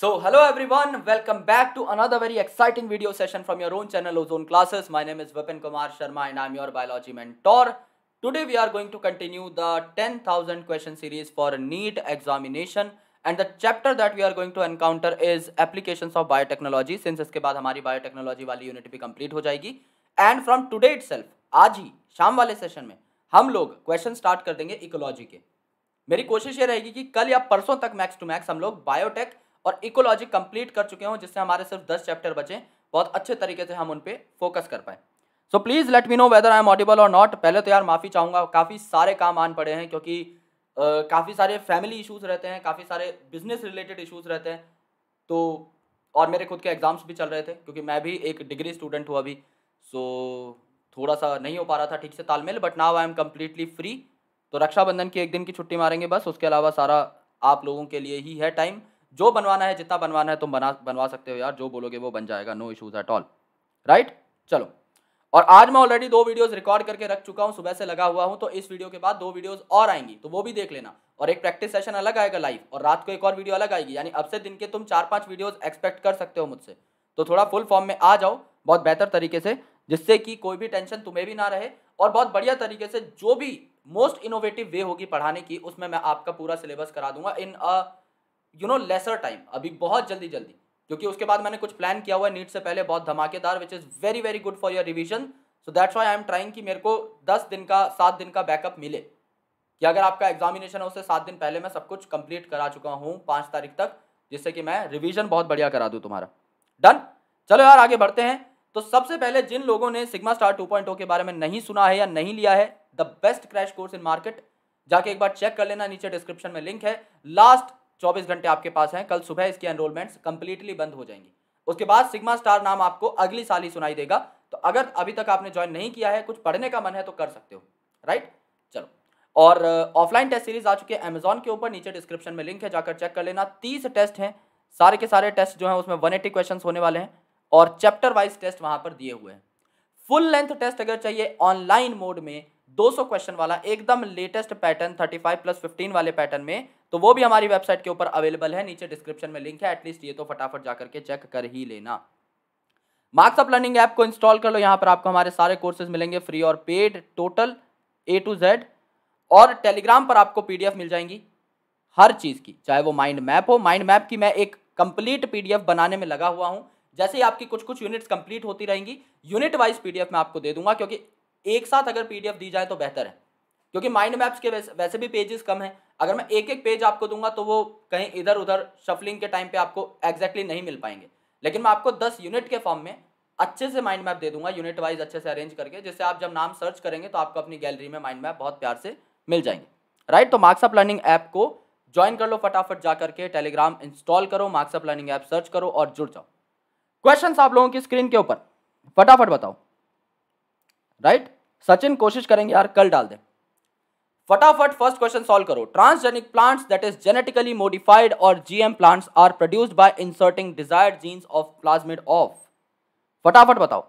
So hello everyone, welcome back to another very exciting video session from your own channel Ozone Classes. My name is Vipin Kumar Sharma and I'm your biology mentor. Today we are going to continue the 10,000 question series for NEET examination and the chapter that we are going to encounter is applications of biotechnology since इसके बाद हमारी biotechnology वाली unit भी complete हो जाएगी and from today itself आज ही शाम वाले session में हम लोग question start कर देंगे ecology के मेरी कोशिश ये रहेगी कि कल या परसों तक मैक्स टू मैक्स हम लोग बायोटेक और इकोलॉजी कंप्लीट कर चुके हों जिससे हमारे सिर्फ दस चैप्टर बचे बहुत अच्छे तरीके से हम उन पर फोकस कर पाए so please let me know whether I am audible और नॉट पहले तो यार माफ़ी चाहूँगा काफ़ी सारे काम आन पड़े हैं क्योंकि Uh, काफ़ी सारे फैमिली इशूज़ रहते हैं काफ़ी सारे बिजनेस रिलेटेड इशूज़ रहते हैं तो और मेरे खुद के एग्ज़ाम्स भी चल रहे थे क्योंकि मैं भी एक डिग्री स्टूडेंट हूँ अभी सो so, थोड़ा सा नहीं हो पा रहा था ठीक से तालमेल but now I am completely free तो रक्षाबंधन की एक दिन की छुट्टी मारेंगे बस उसके अलावा सारा आप लोगों के लिए ही है टाइम जो बनवाना है जितना बनवाना है तुम बना बनवा सकते हो यार जो बोलोगे वो बन जाएगा no issues at all right चलो और आज मैं ऑलरेडी दो वीडियोस रिकॉर्ड करके रख चुका हूँ सुबह से लगा हुआ हूँ तो इस वीडियो के बाद दो वीडियोस और आएंगी तो वो भी देख लेना और एक प्रैक्टिस सेशन अलग आएगा लाइव और रात को एक और वीडियो अलग आएगी यानी अब से दिन के तुम चार पाँच वीडियोस एक्सपेक्ट कर सकते हो मुझसे तो थोड़ा फुल फॉर्म में आ जाओ बहुत बेहतर तरीके से जिससे कि कोई भी टेंशन तुम्हें भी ना रहे और बहुत बढ़िया तरीके से जो भी मोस्ट इनोवेटिव वे होगी पढ़ाने की उसमें मैं आपका पूरा सिलेबस करा दूंगा in a you know lesser time अभी बहुत जल्दी जल्दी क्योंकि उसके बाद मैंने कुछ प्लान किया हुआ है नीट से पहले बहुत धमाकेदार which is very very good for your revision so that's why I am trying कि मेरे को दस दिन का सात दिन का बैकअप मिले कि अगर आपका एग्जामिनेशन है उससे सात दिन पहले मैं सब कुछ कंप्लीट करा चुका हूँ पाँच तारीख तक जिससे कि मैं रिविजन बहुत बढ़िया करा दूँ तुम्हारा डन चलो यार आगे बढ़ते हैं तो सबसे पहले जिन लोगों ने सिग्मा स्टार 2.0 के बारे में नहीं सुना है या नहीं लिया है the best crash course in market जाके एक बार चेक कर लेना नीचे डिस्क्रिप्शन में लिंक है लास्ट चौबीस घंटे आपके पास हैं कल सुबह इसकी एनरोलमेंट्स कंप्लीटली बंद हो जाएंगी उसके बाद सिग्मा स्टार नाम आपको अगली साल ही सुनाई देगा तो अगर अभी तक आपने ज्वाइन नहीं किया है कुछ पढ़ने का मन है तो कर सकते हो राइट चलो और ऑफलाइन टेस्ट सीरीज आ चुकी है अमेजोन के ऊपर नीचे डिस्क्रिप्शन में लिंक है जाकर चेक कर लेना तीस टेस्ट हैं सारे के सारे टेस्ट जो हैं उसमें वन एटी क्वेश्चन होने वाले हैं और चैप्टर वाइज टेस्ट वहाँ पर दिए हुए हैं फुल लेंथ टेस्ट अगर चाहिए ऑनलाइन मोड में 200 क्वेश्चन वाला एकदम लेटेस्ट पैटर्न 35 प्लस 15 वाले पैटर्न में तो वो भी हमारी वेबसाइट के ऊपर अवेलेबल है नीचे डिस्क्रिप्शन में लिंक है एटलीस्ट ये तो फटाफट जाकर के चेक कर ही लेना मार्क्स ऑफ लर्निंग ऐप को इंस्टॉल कर लो यहाँ पर आपको हमारे सारे कोर्सेज मिलेंगे फ्री और paid total A to Z और टेलीग्राम पर आपको पी मिल जाएंगी हर चीज़ की चाहे वो माइंड मैप हो माइंड मैप की मैं एक कंप्लीट पीडीएफ बनाने में लगा हुआ हूँ जैसे ही आपकी कुछ कुछ यूनिट्स कंप्लीट होती रहेंगी यूनिट वाइज पीडीएफ मैं आपको दे दूंगा क्योंकि एक साथ अगर पीडीएफ दी जाए तो बेहतर है क्योंकि माइंड मैप्स के वैसे, वैसे भी पेजेस कम हैं अगर मैं एक एक पेज आपको दूंगा तो वो कहीं इधर उधर शफलिंग के टाइम पे आपको एग्जैक्टली exactly नहीं मिल पाएंगे लेकिन मैं आपको दस यूनिट के फॉर्म में अच्छे से माइंड मैप दे दूंगा यूनिट वाइज अच्छे से अरेंज करके जिससे आप जब नाम सर्च करेंगे तो आपको अपनी गैलरी में माइंड मैप बहुत प्यार से मिल जाएंगे राइट तो मार्क्सअप लर्निंग ऐप को ज्वाइन कर लो फटाफट जा करके टेलीग्राम इंस्टॉल करो मार्क्सअप लर्निंग ऐप सर्च करो और जुड़ जाओ क्वेश्चन आप लोगों की स्क्रीन के ऊपर फटाफट बताओ राइट सचिन कोशिश करेंगे यार कल डाल दें फटाफट फर्स्ट क्वेश्चन सॉल्व करो transgenic plants that is genetically modified और GM plants are produced by inserting desired genes of plasmid of फटाफट बताओ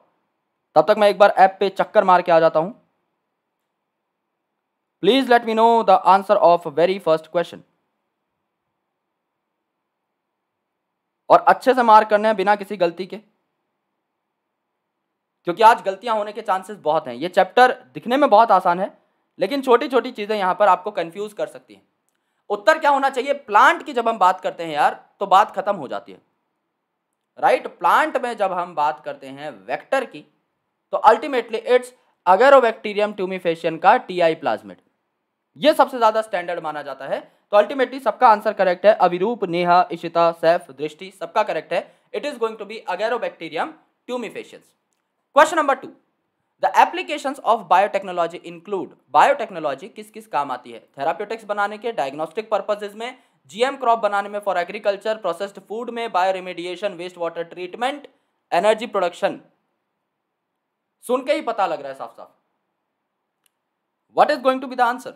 तब तक मैं एक बार ऐप पे चक्कर मार के आ जाता हूं please let me know the answer of very first question और अच्छे से मार्क करने हैं बिना किसी गलती के क्योंकि आज गलतियां होने के चांसेस बहुत हैं ये चैप्टर दिखने में बहुत आसान है लेकिन छोटी छोटी चीज़ें यहाँ पर आपको कन्फ्यूज़ कर सकती हैं उत्तर क्या होना चाहिए प्लांट की जब हम बात करते हैं यार तो बात खत्म हो जाती है राइट प्लांट में जब हम बात करते हैं वेक्टर की तो अल्टीमेटली इट्स अगेरोबैक्टीरियम ट्यूमिफेशन का टी आई प्लाज्मेट ये सबसे ज़्यादा स्टैंडर्ड माना जाता है तो अल्टीमेटली सबका आंसर करेक्ट है अविरूप नेहा इशिता सैफ दृष्टि सबका करेक्ट है it is going to be bacterium tumefaciens question number two the application of biotechnology include biotechnology किस किस काम आती है थेराप्यूटिक्स बनाने के डायग्नोस्टिक पर्पजेज में जीएम क्रॉप बनाने में फॉर एग्रीकल्चर प्रोसेस्ड फूड में bioremediation waste water treatment energy production सुन के ही पता लग रहा है साफ साफ what is going to be the answer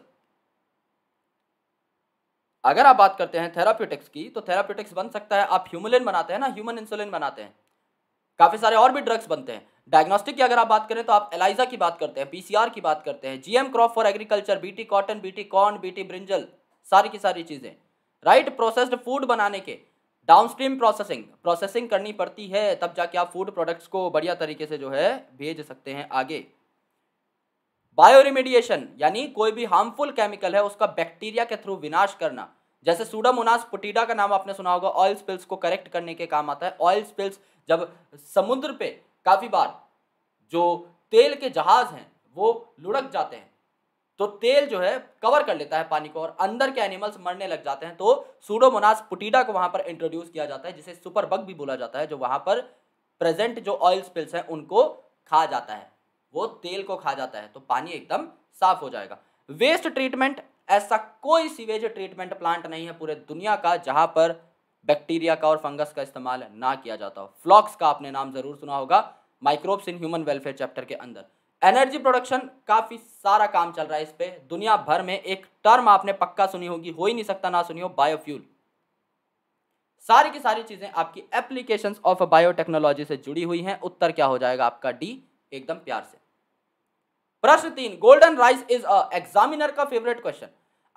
अगर आप बात करते हैं थेराप्यूटिक्स की तो थेराप्यूटिक्स बन सकता है आप ह्यूमुलिन बनाते हैं ना ह्यूमन इंसुलिन बनाते हैं काफ़ी सारे और भी ड्रग्स बनते हैं डायग्नोस्टिक की अगर आप बात करें तो आप एलाइजा की बात करते हैं पीसीआर की बात करते हैं GM crop for agriculture BT cotton BT corn BT brinjal सारी की सारी चीज़ें राइट प्रोसेस्ड फूड बनाने के डाउनस्ट्रीम प्रोसेसिंग प्रोसेसिंग करनी पड़ती है तब जाके आप फूड प्रोडक्ट्स को बढ़िया तरीके से जो है भेज सकते हैं आगे बायो रिमेडिएशन यानी कोई भी हार्मफुल केमिकल है उसका बैक्टीरिया के थ्रू विनाश करना जैसे सूडामोनास पुटीडा का नाम आपने सुना होगा ऑयल स्पिल्स को करेक्ट करने के काम आता है ऑयल स्पिल्स जब समुद्र पे काफ़ी बार जो तेल के जहाज़ हैं वो लुढ़क जाते हैं तो तेल जो है कवर कर लेता है पानी को और अंदर के एनिमल्स मरने लग जाते हैं तो सूडोमोनास पुटीडा को वहाँ पर इंट्रोड्यूस किया जाता है जिसे सुपर बग भी बोला जाता है जो वहाँ पर प्रेजेंट जो ऑयल स्पिल्स हैं उनको खा जाता है वो तेल को खा जाता है तो पानी एकदम साफ हो जाएगा वेस्ट ट्रीटमेंट ऐसा कोई सीवेज ट्रीटमेंट प्लांट नहीं है पूरे दुनिया का जहाँ पर बैक्टीरिया का और फंगस का इस्तेमाल ना किया जाता हो फ्लॉक्स का आपने नाम ज़रूर सुना होगा microbes in human welfare chapter के अंदर एनर्जी प्रोडक्शन काफ़ी सारा काम चल रहा है इस पर दुनिया भर में एक टर्म आपने पक्का सुनी होगी हो ही नहीं सकता ना सुनी हो बायोफ्यूल सारी की सारी चीज़ें आपकी एप्लीकेशंस ऑफ बायोटेक्नोलॉजी से जुड़ी हुई हैं उत्तर क्या हो जाएगा आपका डी एकदम प्यार से प्रश्न तीन गोल्डन राइस इज एग्जामिनर का फेवरेट क्वेश्चन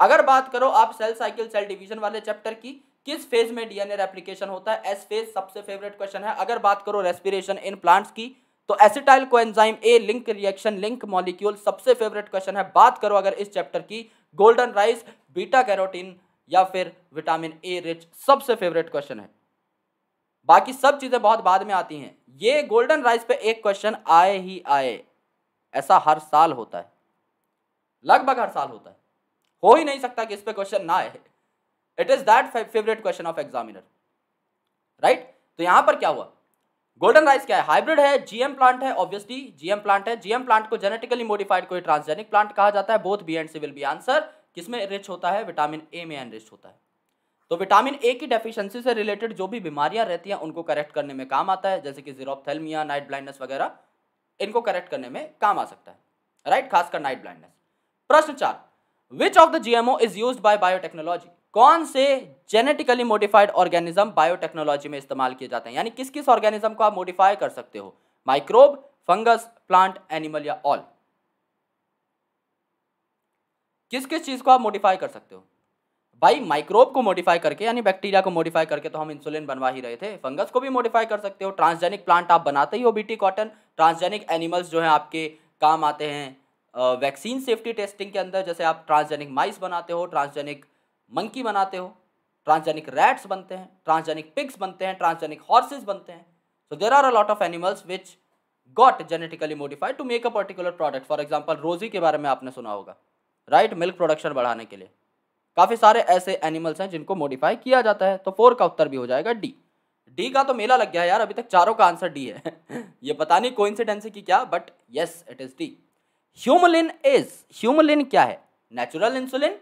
अगर बात करो आप सेल साइकिल सेल डिवीजन वाले चैप्टर की किस फेज में डीएनए रेप्लिकेशन होता है एस फेज सबसे फेवरेट क्वेश्चन है अगर बात करो रेस्पिरेशन इन प्लांट्स की तो acetyl coenzyme A link reaction link molecule सबसे फेवरेट क्वेश्चन है बात करो अगर इस चैप्टर की गोल्डन राइस बीटा कैरोटीन या फिर विटामिन ए रिच सबसे फेवरेट क्वेश्चन है बाकी सब चीज़ें बहुत बाद में आती हैं ये गोल्डन राइस पे एक क्वेश्चन आए ही आए ऐसा हर साल होता है लगभग हर साल होता है हो ही नहीं सकता कि इस पे क्वेश्चन ना आए it is that favourite question of examiner right तो यहां पर क्या हुआ गोल्डन राइस क्या है हाइब्रिड है जीएम प्लांट है ऑब्वियसली जीएम प्लांट है जीएम प्लांट को जेनेटिकली मॉडिफाइड कोई ट्रांसजेनिक प्लांट कहा जाता है both B and C will be answer किसमें रिच होता है विटामिन ए में एनरिच होता है तो विटामिन ए की डेफिशिएंसी से रिलेटेड जो भी बीमारियां रहती हैं उनको करेक्ट करने में काम आता है जैसे कि जीरोपथेलमिया नाइट ब्लाइंडनेस वगैरह इनको करेक्ट करने में काम आ सकता है राइट खासकर नाइट ब्लाइंडनेस प्रश्न चार which of the GMO is use by biotechnology कौन से जेनेटिकली मोडिफाइड ऑर्गेनिज्म बायोटेक्नोलॉजी में इस्तेमाल किए जाते हैं यानी किस किस ऑर्गेनिज्म को आप मोडिफाई कर सकते हो माइक्रोब फंगस प्लांट एनिमल या ऑल किस किस चीज को आप मोडिफाई कर सकते हो भाई माइक्रोब को मॉडिफाई करके यानी बैक्टीरिया को मॉडिफाई करके तो हम इंसुलिन बनवा ही रहे थे फंगस को भी मॉडिफाई कर सकते हो ट्रांसजेनिक प्लांट आप बनाते ही हो बीटी कॉटन ट्रांसजेनिक एनिमल्स जो हैं आपके काम आते हैं वैक्सीन सेफ्टी टेस्टिंग के अंदर जैसे आप ट्रांसजेनिक माइस बनाते हो ट्रांसजेनिक मंकी बनाते हो ट्रांसजेनिक रैट्स बनते हैं ट्रांसजेनिक पिग्स बनते हैं ट्रांसजेनिक हॉर्सेज बनते हैं so there are a lot of animals which got genetically modified to make a particular product for example Rosie के बारे में आपने सुना होगा राइट मिल्क प्रोडक्शन बढ़ाने के लिए काफ़ी सारे ऐसे एनिमल्स हैं जिनको मॉडिफाई किया जाता है तो फोर का उत्तर भी हो जाएगा डी डी का तो मेला लग गया यार अभी तक चारों का आंसर डी है ये पता नहीं कोइंसिडेंस की क्या but yes it is D humulin is humulin क्या है natural insulin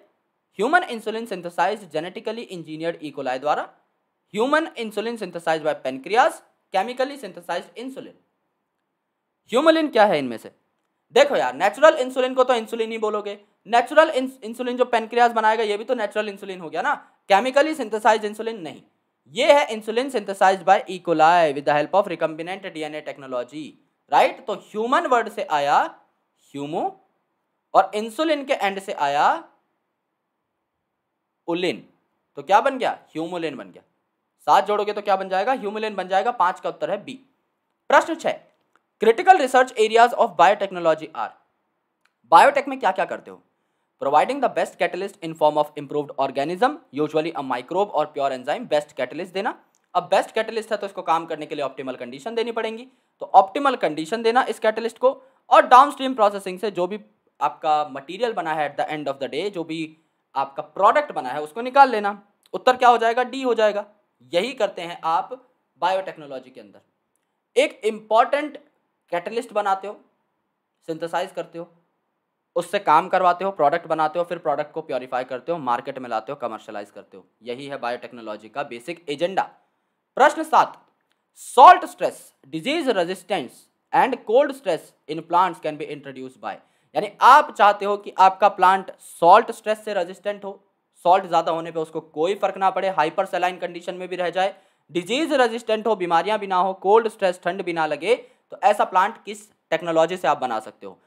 human insulin synthesize genetically engineered E coli द्वारा human insulin synthesize by pancreas chemically synthesize insulin humulin क्या है इनमें से देखो यार नेचुरल इंसुलिन को तो इंसुलिन ही बोलोगे नेचुरल इंसुलिन जो पेनक्रियाज बनाएगा ये भी तो नेचुरल इंसुलिन हो गया ना केमिकली सिंथेसाइज इंसुलिन नहीं ये है insulin synthesize by E coli with the help of recombinant DNA technology right तो ह्यूमन वर्ड से आया ह्यूमो और इंसुलिन के एंड से आया उलिन तो क्या बन गया ह्यूमुलिन बन गया सात जोड़ोगे तो क्या बन जाएगा ह्यूमुलिन बन जाएगा पांच का उत्तर है बी प्रश्न छह critical research areas of biotechnology are biotech में क्या क्या करते हो providing the best catalyst in form of improved organism usually a microbe और प्योर एंजाइम बेस्ट कैटलिस्ट देना अब बेस्ट कैटलिस्ट है तो इसको काम करने के लिए ऑप्टिमल कंडीशन देनी पड़ेगी तो ऑप्टिमल कंडीशन देना इस कैटलिस्ट को और डाउनस्ट्रीम प्रोसेसिंग से जो भी आपका मटेरियल बना है at the end of the day जो भी आपका प्रोडक्ट बना है उसको निकाल लेना उत्तर क्या हो जाएगा डी हो जाएगा यही करते हैं आप बायोटेक्नोलॉजी के अंदर एक इम्पॉर्टेंट कैटलिस्ट बनाते हो सिंथेसाइज करते हो उससे काम करवाते हो प्रोडक्ट बनाते हो फिर प्रोडक्ट को प्योरीफाई करते हो मार्केट में लाते हो कमर्शलाइज करते हो यही है बायोटेक्नोलॉजी का बेसिक एजेंडा प्रश्न सात salt stress disease resistance and cold stress in plants can be introduce by यानी आप चाहते हो कि आपका प्लांट सॉल्ट स्ट्रेस से रेजिस्टेंट हो सॉल्ट ज़्यादा होने पे उसको कोई फर्क ना पड़े हाइपर सेलाइन कंडीशन में भी रह जाए डिजीज रेजिस्टेंट हो बीमारियां भी ना हो कोल्ड स्ट्रेस ठंड भी ना लगे तो ऐसा प्लांट किस टेक्नोलॉजी से आप बना सकते हो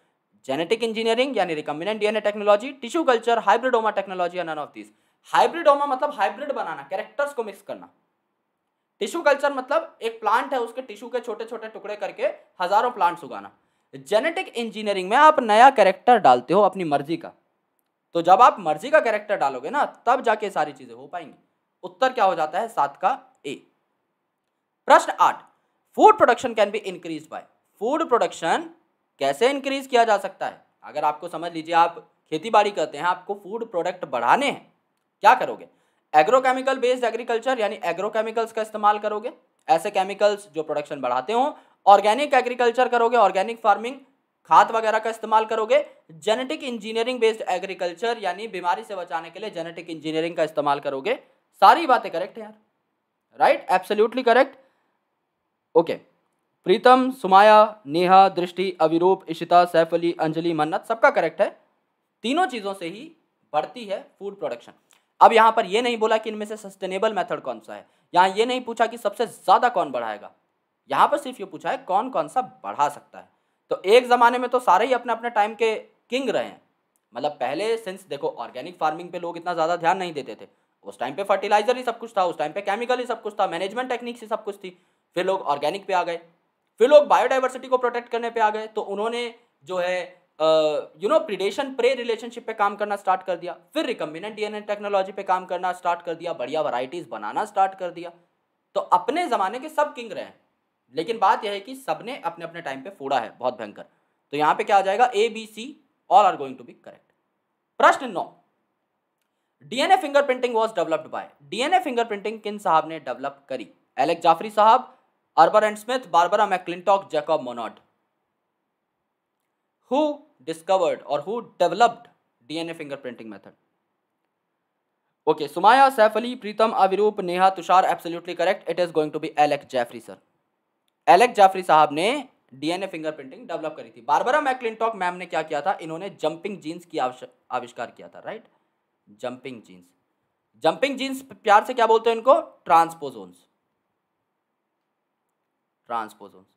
जेनेटिक इंजीनियरिंग यानी recombinant DNA technology tissue culture hybridoma technology या नन ऑफ दिस हाइब्रिडोमा मतलब हाइब्रिड बनाना कैरेक्टर्स को मिक्स करना टिश्यू कल्चर मतलब एक प्लांट है उसके टिश्यू के छोटे छोटे टुकड़े करके हजारों प्लांट्स उगाना जेनेटिक इंजीनियरिंग में आप नया कैरेक्टर डालते हो अपनी मर्जी का तो जब आप मर्जी का कैरेक्टर डालोगे ना तब जाके सारी चीजें हो पाएंगी उत्तर क्या हो जाता है सात का ए प्रश्न आठ food production can be increase by food production कैसे इंक्रीज किया जा सकता है अगर आपको समझ लीजिए आप खेती बाड़ी करते हैं आपको फूड प्रोडक्ट बढ़ाने हैं क्या करोगे एग्रोकेमिकल बेस्ड एग्रीकल्चर यानी एग्रोकेमिकल्स का इस्तेमाल करोगे ऐसे केमिकल्स जो प्रोडक्शन बढ़ाते हों ऑर्गेनिक एग्रीकल्चर करोगे ऑर्गेनिक फार्मिंग खाद वगैरह का इस्तेमाल करोगे जेनेटिक इंजीनियरिंग बेस्ड एग्रीकल्चर यानी बीमारी से बचाने के लिए जेनेटिक इंजीनियरिंग का इस्तेमाल करोगे सारी बातें करेक्ट है यार right absolutely correct okay Pritam Sumaya Neha Drishti Avirup Ishita Saif Ali Anjali मन्नत सबका करेक्ट है तीनों चीज़ों से ही बढ़ती है फूड प्रोडक्शन अब यहाँ पर यह नहीं बोला कि इनमें से सस्टेनेबल मेथड कौन सा है यहाँ ये नहीं पूछा कि सबसे ज़्यादा कौन बढ़ाएगा यहाँ पर सिर्फ ये पूछा है कौन कौन सा बढ़ा सकता है तो एक ज़माने में तो सारे ही अपने अपने टाइम के किंग रहे हैं मतलब पहले सिंस देखो ऑर्गेनिक फार्मिंग पे लोग इतना ज़्यादा ध्यान नहीं देते थे उस टाइम पे फर्टिलाइज़र ही सब कुछ था उस टाइम पे केमिकल ही सब कुछ था मैनेजमेंट टेक्निक्स ही सब कुछ थी फिर लोग ऑर्गेनिक पे आ गए फिर लोग बायोडाइवर्सिटी को प्रोटेक्ट करने पे आ गए तो उन्होंने जो है you know predation prey relationship पे काम करना स्टार्ट कर दिया फिर रिकम्बिनेंट डी टेक्नोलॉजी पे काम करना स्टार्ट कर दिया बढ़िया वराइटीज़ बनाना स्टार्ट कर दिया तो अपने ज़माने के सब किंग रहे हैं लेकिन बात यह है कि सबने अपने अपने टाइम पे फोड़ा है बहुत भयंकर तो यहां पे क्या आ जाएगा A B C all are going to be correct प्रश्न नौ DNA fingerprinting was developed by DNA fingerprinting किन साहब ने डेवलप करी एलेक् जाफरी साहब Arber and Smith Barbara McClintock Jacob Monod who discovered और who developed DNA fingerprinting method okay Sumaya Saif Ali Pritam Avirup Neha Tushar absolutely correct it is going to be Alex Jeffreys sir Alec Jeffreys साहब ने DNA fingerprinting develop करी थी Barbara मैकलिनटॉक ma'am ने क्या किया था इन्होंने जंपिंग जीन्स की आविष्कार किया था right jumping genes jumping genes प्यार से क्या बोलते हैं इनको ट्रांसपोजोन्स ट्रांसपोजोन्स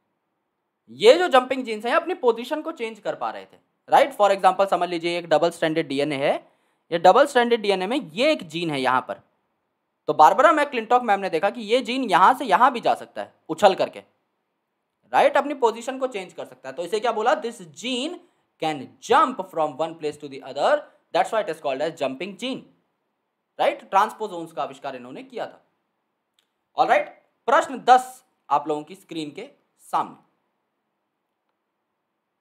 ये जो जंपिंग जीन्स हैं अपनी पोजिशन को चेंज कर पा रहे थे राइट फॉर एग्जाम्पल समझ लीजिए एक डबल स्टैंडर्ड डीएनए है ये डबल स्टैंडर्ड डीएनए में ये एक जीन है यहाँ पर तो बारबरा मैक्लिनटॉक मैम ने देखा कि ये जीन यहां से यहां भी जा सकता है उछल करके राइट अपनी पोजिशन को चेंज कर सकता है तो इसे क्या बोला this gene can jump from one place to the other that's why it is called as jumping gene right transposons का आविष्कार इन्होंने किया था और राइट right, प्रश्न दस आप लोगों की स्क्रीन के सामने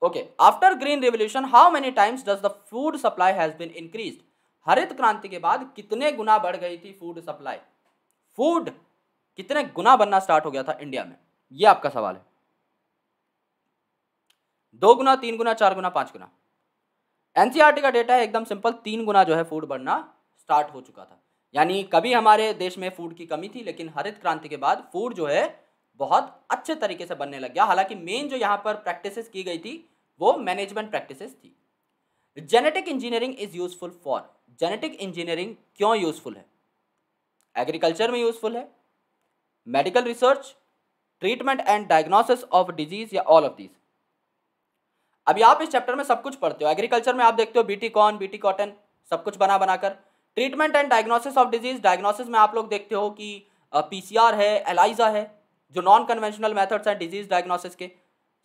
okay after green revolution how many times does the food supply has been increase हरित क्रांति के बाद कितने गुना बढ़ गई थी फूड सप्लाई फूड कितने गुना बनना स्टार्ट हो गया था इंडिया में ये आपका सवाल है दो गुना तीन गुना चार गुना पाँच गुना एनसीईआरटी e का डेटा है एकदम सिंपल तीन गुना जो है फूड बढ़ना स्टार्ट हो चुका था यानी कभी हमारे देश में फूड की कमी थी लेकिन हरित क्रांति के बाद फूड जो है बहुत अच्छे तरीके से बनने लग गया हालांकि मेन जो यहाँ पर प्रैक्टिसेस की गई थी वो मैनेजमेंट प्रैक्टिसेस थी genetic engineering is useful for genetic engineering क्यों यूजफुल है एग्रीकल्चर में यूजफुल है medical research treatment and diagnosis of disease या ऑल ऑफ दीज अभी आप इस चैप्टर में सब कुछ पढ़ते हो एग्रीकल्चर में आप देखते हो बीटी कॉन बीटी कॉटन सब कुछ बना बनाकर treatment and diagnosis of disease diagnosis में आप लोग देखते हो कि पीसीआर है एलाइजा है जो नॉन कन्वेंशनल मेथड्स हैं डिजीज डायग्नोसिस के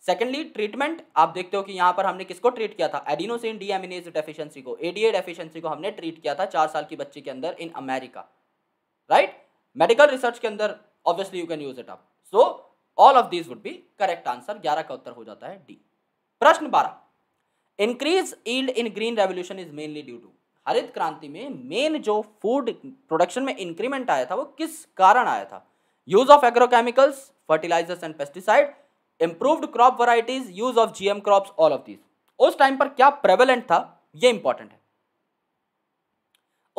सेकेंडली ट्रीटमेंट आप देखते हो कि यहाँ पर हमने किसको ट्रीट किया था एडिनोसिन डीएमिनेज डेफिशिएंसी को एडीए डेफिशिएंसी को हमने ट्रीट किया था चार साल की बच्ची के अंदर in America right medical research के अंदर obviously you can use it up so all of this would be correct answer ग्यारह का उत्तर हो जाता है डी प्रश्न बारह increase yield in green revolution is mainly due to हरित क्रांति में मेन जो फूड प्रोडक्शन में इंक्रीमेंट आया था वो किस कारण आया था use of agrochemicals fertilizers and pesticide improved crop varieties use of GM crop all of these उस टाइम पर क्या प्रेवलेंट था ये इंपॉर्टेंट है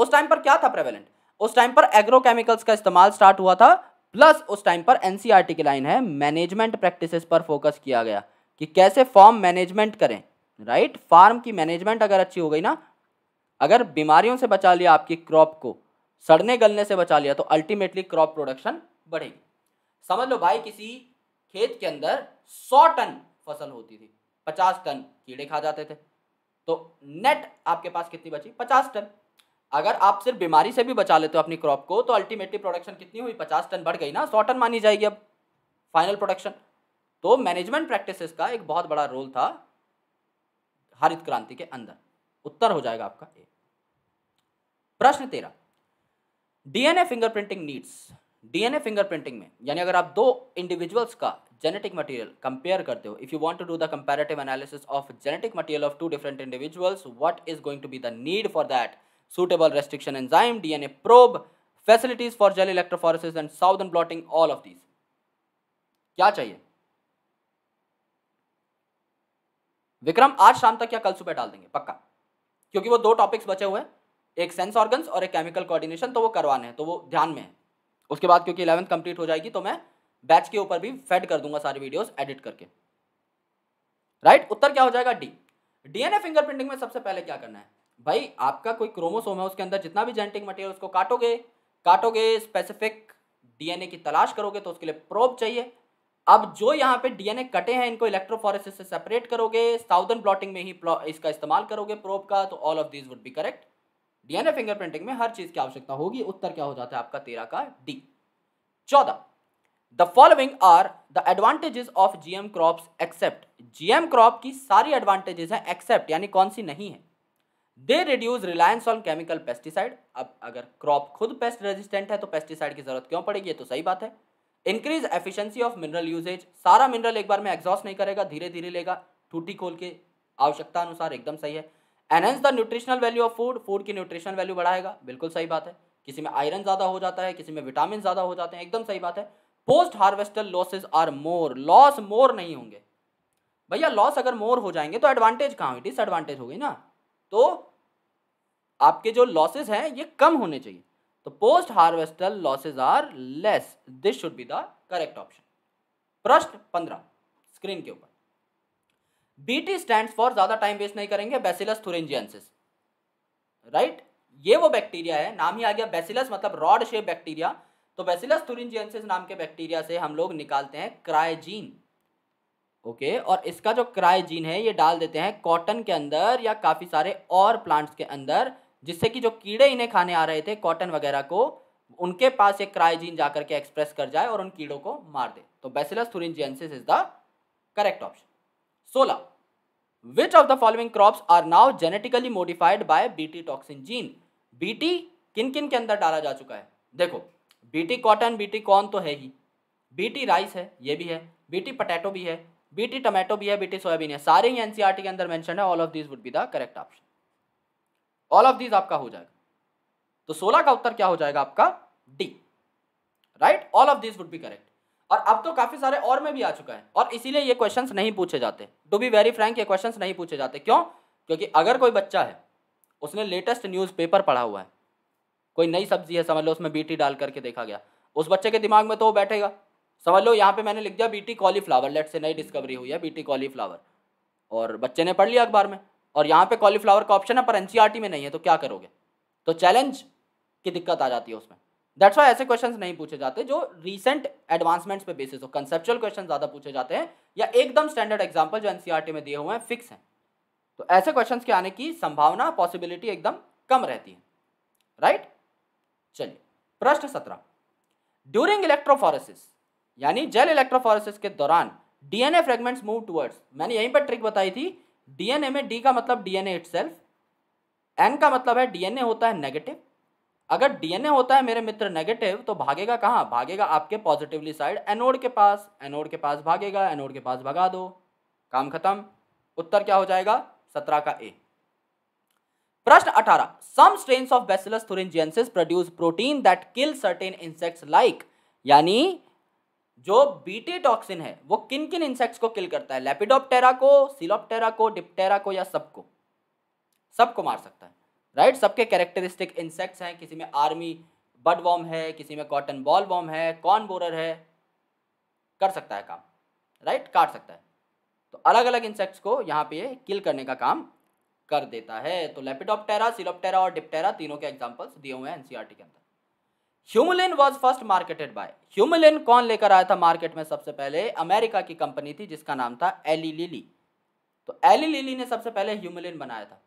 उस टाइम पर क्या था प्रेवलेंट उस टाइम पर एग्रोकेमिकल्स का इस्तेमाल स्टार्ट हुआ था प्लस उस टाइम पर एनसीआरटी e की लाइन है मैनेजमेंट प्रैक्टिसेस पर फोकस किया गया कि कैसे फॉर्म मैनेजमेंट करें राइट फार्म की मैनेजमेंट अगर अच्छी हो गई ना अगर बीमारियों से बचा लिया आपकी क्रॉप को सड़ने गलने से बचा लिया तो अल्टीमेटली क्रॉप प्रोडक्शन बढ़ेगी समझ लो भाई किसी खेत के अंदर सौ टन फसल होती थी पचास टन कीड़े खा जाते थे तो नेट आपके पास कितनी बची पचास टन अगर आप सिर्फ बीमारी से भी बचा लेते हो अपनी क्रॉप को तो अल्टीमेटली प्रोडक्शन कितनी हुई पचास टन बढ़ गई ना सौ टन मानी जाएगी अब फाइनल प्रोडक्शन तो मैनेजमेंट प्रैक्टिसेस का एक बहुत बड़ा रोल था हरित क्रांति के अंदर उत्तर हो जाएगा आपका ए प्रश्न तेरह DNA fingerprinting needs DNA fingerprinting में यानी अगर आप दो इंडिविजुअल्स का जेनेटिक मटेरियल कंपेयर करते हो if you want to do the comparative analysis of genetic material of two different individuals what is going to be the need for that suitable restriction enzyme DNA probe facilities for gel electrophoresis and southern blotting all of these क्या चाहिए विक्रम आज शाम तक या कल सुबह डाल देंगे पक्का क्योंकि वो दो टॉपिक्स बचे हुए हैं एक सेंस ऑर्गन्स और एक केमिकल कोऑर्डिनेशन तो वो करवाने हैं तो वो ध्यान में है उसके बाद क्योंकि इलेवंथ कंप्लीट हो जाएगी तो मैं बैच के ऊपर भी फेड कर दूंगा सारे वीडियोस एडिट करके राइट उत्तर क्या हो जाएगा डी डीएनए फिंगरप्रिंटिंग में सबसे पहले क्या करना है भाई आपका कोई क्रोमोसोम है उसके अंदर जितना भी जेनेटिक मटेरियल उसको काटोगे काटोगे स्पेसिफिक डीएनए की तलाश करोगे तो उसके लिए प्रोब चाहिए अब जो यहाँ पे डीएनए कटे हैं इनको इलेक्ट्रोफोरेसिस से सेपरेट करोगे साउदर्न ब्लॉटिंग में ही इसका इस्तेमाल करोगे प्रोब का तो all of this would be correct DNA fingerprinting में हर चीज की आवश्यकता होगी उत्तर क्या हो जाता है आपका तेरह का डी चौदह the following are the advantages of GM crop except GM crop की सारी एडवांटेजेस हैं एक्सेप्ट यानी कौन सी नहीं है they reduce reliance on chemical pesticide अब अगर क्रॉप खुद पेस्ट रेजिस्टेंट है तो पेस्टिसाइड की जरूरत क्यों पड़ेगी ये तो सही बात है increase efficiency of mineral usages सारा मिनरल एक बार में एग्जॉस्ट नहीं करेगा धीरे धीरे लेगा टूटी खोल के आवश्यकता अनुसार एकदम सही है enhance the nutritional value of food food की न्यूट्रिशनल वैल्यू बढ़ाएगा बिल्कुल सही बात है किसी में आयरन ज़्यादा हो जाता है किसी में विटामिन ज़्यादा हो जाते हैं एकदम सही बात है post harvestal losses are more loss more नहीं होंगे भैया लॉस अगर मोर हो जाएंगे तो एडवांटेज कहाँ हुई डिसएडवांटेज हो गई ना तो आपके जो लॉसेज हैं ये कम होने चाहिए तो post harvestal losses are less this should be the correct option प्रश्न पंद्रह स्क्रीन के ऊपर बीटी स्टैंड फॉर ज्यादा टाइम वेस्ट नहीं करेंगे बेसिलस थुरेंजियंसिस राइट ये वो बैक्टीरिया है नाम ही आ गया बेसिलस मतलब रॉड शेप बैक्टीरिया तो बेसिलस थुरेंजियंसिस नाम के बैक्टीरिया से हम लोग निकालते हैं क्रायजीन ओके okay, और इसका जो क्राइजीन है ये डाल देते हैं कॉटन के अंदर या काफ़ी सारे और प्लांट्स के अंदर जिससे कि जो कीड़े इन्हें खाने आ रहे थे कॉटन वगैरह को उनके पास एक क्राइजीन जाकर के एक्सप्रेस कर जाए और उन कीड़ों को मार दे तो bacillus thuringiensis is the correct option सोलह which of the following crops are now genetically modified by BT toxin gene BT किन किन के अंदर डाला जा चुका है देखो बीटी कॉटन बीटी कॉर्न तो है ही बीटी राइस है ये भी है बीटी पटेटो भी है बीटी टमेटो भी है बीटी सोयाबीन है सारे ही एनसीईआरटी e के अंदर मेंशन है all of this would be the correct option all of these आपका हो जाएगा तो 16 का उत्तर क्या हो जाएगा आपका D right all of this would be correct और अब तो काफी सारे और में भी आ चुका है और इसीलिए ये क्वेश्चंस नहीं पूछे जाते टू बी वेरी फ्रैंक ये क्वेश्चंस नहीं पूछे जाते क्यों क्योंकि अगर कोई बच्चा है उसने लेटेस्ट न्यूज़पेपर पढ़ा हुआ है कोई नई सब्जी है समझ लो उसमें बीटी डाल करके देखा गया उस बच्चे के दिमाग में तो वो बैठेगा समझ लो यहाँ पे मैंने लिख दिया बीटी कॉलीफ्लावर लेट से नई डिस्कवरी हुई है बीटी कॉलीफ्लावर और बच्चे ने पढ़ लिया अखबार में और यहाँ पे कॉलीफ्लावर का ऑप्शन है पर एनसीईआरटी e में नहीं है तो क्या करोगे तो चैलेंज की दिक्कत आ जाती है उसमें दैट्स वाई ऐसे क्वेश्चंस नहीं पूछे जाते जो रीसेंट एडवांसमेंट्स पे बेसिस हो कंसेप्चुअल क्वेश्चन ज़्यादा पूछे जाते हैं या एकदम स्टैंडर्ड एग्जाम्पल जो एनसीईआरटी e में दिए हुए हैं फिक्स हैं तो ऐसे क्वेश्चन के आने की संभावना पॉसिबिलिटी एकदम कम रहती है राइट चलिए प्रश्न सत्रह ड्यूरिंग इलेक्ट्रोफोरेसिस यानी जेल इलेक्ट्रोफोरेसिस के दौरान डीएनए फ्रेगमेंट्स मूव टुवर्ड्स मैंने यहीं पर ट्रिक बताई थी डीएनए में डी का मतलब डीएनए इटसेल्फ एन का मतलब है डीएनए होता है नेगेटिव अगर डीएनए होता है मेरे मित्र नेगेटिव तो भागेगा कहाँ भागेगा आपके पॉजिटिवली साइड एनोड के पास एनोड के पास भागेगा एनोड के पास भगा दो काम खत्म उत्तर क्या हो जाएगा सत्रह का ए प्रश्न अठारह some strain of bacillus thuringiensis produce protein that kill certain insects like यानी जो बीटी टॉक्सिन है वो किन किन इंसेक्ट्स को किल करता है लेपिडोप्टेरा को सिलोप्टेरा को डिप्टेरा को या सबको सबको मार सकता है राइट सबके कैरेक्टरिस्टिक इंसेक्ट्स हैं किसी में आर्मी बड वॉम है किसी में कॉटन बॉल वॉम है कॉर्न बोरर है कर सकता है काम राइट काट सकता है तो अलग अलग इंसेक्ट्स को यहाँ पे ये किल करने का काम कर देता है तो लेपिडोप्टेरा सिलोप्टेरा और डिप्टेरा तीनों के एग्जाम्पल्स दिए हुए हैं एनसीईआरटी के अंदर humulin was first marketed by humulin कौन लेकर आया था मार्केट में सबसे पहले अमेरिका की कंपनी थी जिसका नाम था एली लिली तो एली लिली ने सबसे पहले ह्यूमलिन बनाया था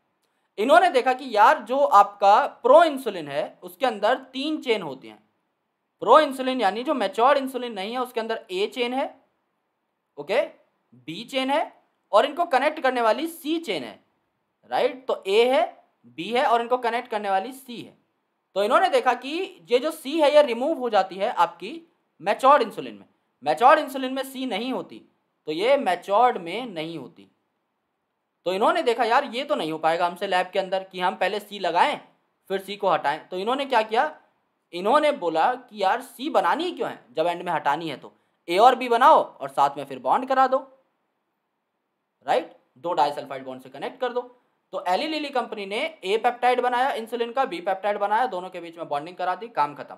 इन्होंने देखा कि यार जो आपका प्रो इंसुलिन है उसके अंदर तीन चेन होती हैं प्रो इंसुलिन यानी जो मेच्योर इंसुलिन नहीं है उसके अंदर ए चेन है ओके बी चेन है और इनको कनेक्ट करने वाली सी चेन है राइट तो ए है बी है और इनको कनेक्ट करने वाली सी है तो इन्होंने देखा कि ये जो सी है ये रिमूव हो जाती है आपकी मैच्योर्ड इंसुलिन में मैच्योर्ड इंसुलिन में सी नहीं होती तो ये मैच्योर्ड में नहीं होती तो इन्होंने देखा यार ये तो नहीं हो पाएगा हमसे लैब के अंदर कि हम पहले सी लगाएं फिर सी को हटाएं तो इन्होंने क्या किया इन्होंने बोला कि यार सी बनानी क्यों है जब एंड में हटानी है तो ए और बी बनाओ और साथ में फिर बॉन्ड करा दो राइट दो डाइसल्फाइड बॉन्ड से कनेक्ट कर दो तो एली लिली कंपनी ने ए पेप्टाइड बनाया इंसुलिन का बी पेप्टाइड बनाया दोनों के बीच में बॉन्डिंग करा दी काम खत्म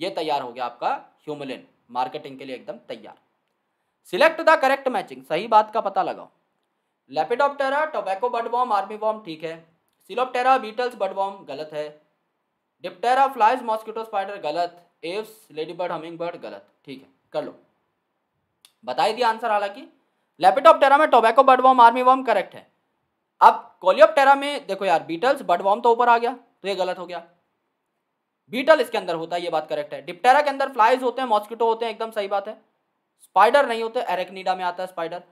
ये तैयार हो गया आपका ह्यूमलिन मार्केटिंग के लिए एकदम तैयार सिलेक्ट द करेक्ट मैचिंग सही बात का पता लगाओ lepidoptera tobacco budworm army worm ठीक है सिलोप्टेरा बीटल्स बडवॉम गलत है डिप्टेरा फ्लाइज मॉस्किटो स्पाइडर गलत एव्स लेडीबर्ड बर्ड गलत ठीक है कर लो बताई दिया आंसर हालांकि लेपिडोप्टेरा में tobacco budworm army worm correct है अब कोलियोपटेरा में देखो यार बीटल्स बडवॉम तो ऊपर आ गया तो ये गलत हो गया बीटल इसके अंदर होता है ये बात करेक्ट है डिप्टेरा के अंदर फ्लाइज होते हैं मॉस्किटो होते हैं एकदम सही बात है स्पाइडर नहीं होते एरेक्निडा में आता है स्पाइडर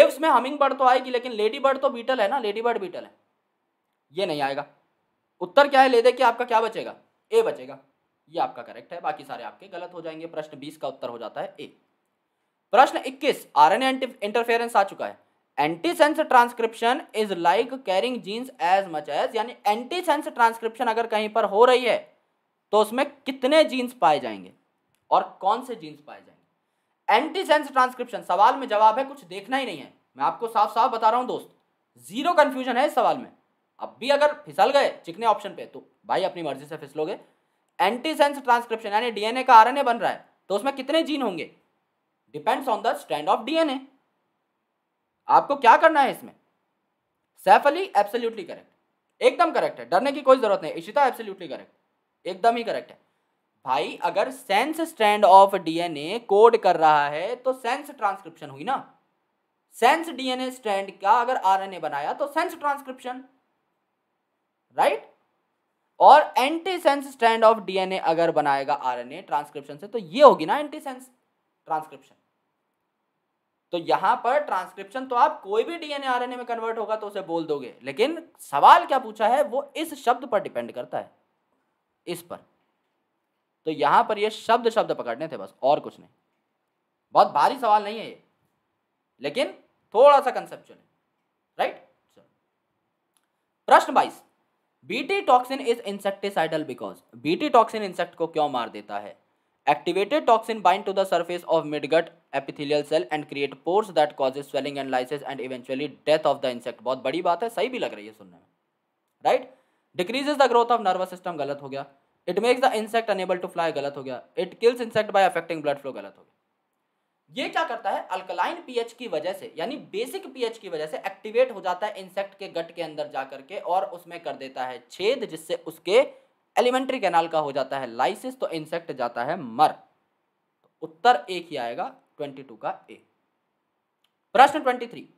एव्स में हमिंग बर्ड तो आएगी लेकिन लेडी बर्ड तो बीटल है ना लेडी बर्ड बीटल है ये नहीं आएगा उत्तर क्या है ले दे कि आपका क्या बचेगा ए बचेगा ये आपका करेक्ट है बाकी सारे आपके गलत हो जाएंगे प्रश्न बीस का उत्तर हो जाता है ए प्रश्न इक्कीस आर एन इंटरफेरेंस आ चुका है antisense transcription is like carrying genes as much as यानी एंटी सेंस ट्रांसक्रिप्शन अगर कहीं पर हो रही है तो उसमें कितने जीन्स पाए जाएंगे और कौन से जीन्स पाए जाएंगे एंटी सेंस ट्रांसक्रिप्शन सवाल में जवाब है कुछ देखना ही नहीं है मैं आपको साफ साफ बता रहा हूँ दोस्त जीरो कन्फ्यूजन है इस सवाल में अब भी अगर फिसल गए चिकने ऑप्शन पे तो भाई अपनी मर्जी से फिसलोगे एंटी सेंस ट्रांसक्रिप्शन यानी डीएनए का आरएनए बन रहा है तो उसमें कितने जीन होंगे depends on the stand of DNA आपको क्या करना है इसमें सैफ अली एब्सोल्यूटली करेक्ट एकदम करेक्ट है डरने की कोई जरूरत नहीं इशिता एब्सोल्यूटली करेक्ट एकदम ही करेक्ट है भाई अगर sense stand of DNA code कर रहा है तो सेंस ट्रांसक्रिप्शन हुई ना सेंस डीएनए स्टैंड का अगर आरएनए बनाया तो सेंस ट्रांसक्रिप्शन राइट और antisense stand of DNA अगर बनाएगा आरएनए ट्रांसक्रिप्शन से तो ये होगी ना एंटी सेंस ट्रांसक्रिप्शन तो यहां पर ट्रांसक्रिप्शन तो आप कोई भी डीएनए आरएनए में कन्वर्ट होगा तो उसे बोल दोगे लेकिन सवाल क्या पूछा है वो इस शब्द पर डिपेंड करता है इस पर तो यहां पर ये शब्द शब्द पकड़ने थे बस और कुछ नहीं बहुत भारी सवाल नहीं है ये लेकिन थोड़ा सा कंसेप्चुअल है राइट प्रश्न बाईस BT toxin is insecticidal because BT toxin insect को क्यों मार देता है activated toxin bind to the surface of midgut epithelial cell and create pores that causes swelling and lyses and eventually death of the insect बहुत बड़ी बात है सही भी लग रही है सुनने में right decreases the growth of nervous system गलत हो गया it makes the insect unable to fly गलत हो गया it kills insect by affecting blood flow गलत हो गया ये क्या करता है अल्कलाइन पीएच की वजह से यानी बेसिक पीएच की वजह से एक्टिवेट हो जाता है इंसेक्ट के गट के अंदर जा करके और उसमें कर देता है छेद जिससे उसके एलिमेंट्री कैनाल का हो जाता है लाइसिस तो इंसेक्ट जाता है मर तो उत्तर एक ही आएगा ट्वेंटी टू का ए प्रश्न twenty three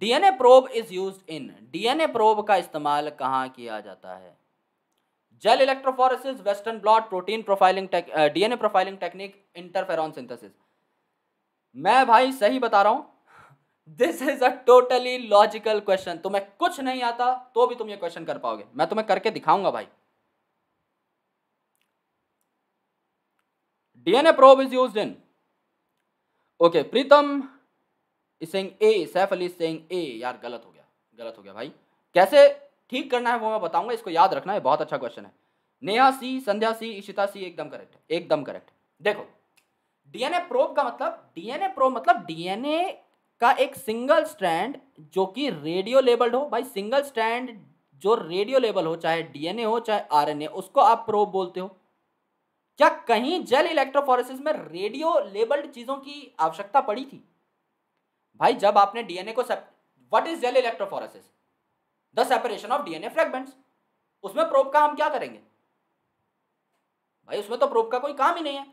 DNA probe is use in DNA probe का इस्तेमाल कहाँ किया जाता है gel electrophoresis western blot protein profiling DNA profiling technique interferon synthesis मैं भाई सही बता रहा हूँ this is a totally logical question तुम्हें कुछ नहीं आता तो भी तुम ये क्वेश्चन कर पाओगे मैं तुम्हें करके दिखाऊंगा भाई DNA probe is use in okay Pritam saying A Saif Ali saying A यार गलत हो गया गलत हो गया भाई कैसे ठीक करना है वो मैं बताऊंगा इसको याद रखना है बहुत अच्छा क्वेश्चन है नेहा सी संध्या सी इशिता सी एकदम करेक्ट एकदम करेक्ट देखो डीएनए प्रोब का मतलब डीएनए प्रोब मतलब डीएनए का एक सिंगल स्ट्रैंड जो कि रेडियो लेबल्ड हो भाई सिंगल स्ट्रैंड जो रेडियो लेबल हो चाहे डीएनए हो चाहे आरएनए उसको आप प्रोब बोलते हो क्या कहीं जेल इलेक्ट्रोफोरेसिस में रेडियो लेबल्ड चीजों की आवश्यकता पड़ी थी भाई जब आपने डीएनए को what is gel electrophoresis the separation of DNA fragments उसमें प्रोप का हम क्या करेंगे भाई उसमें तो प्रोप का कोई काम ही नहीं है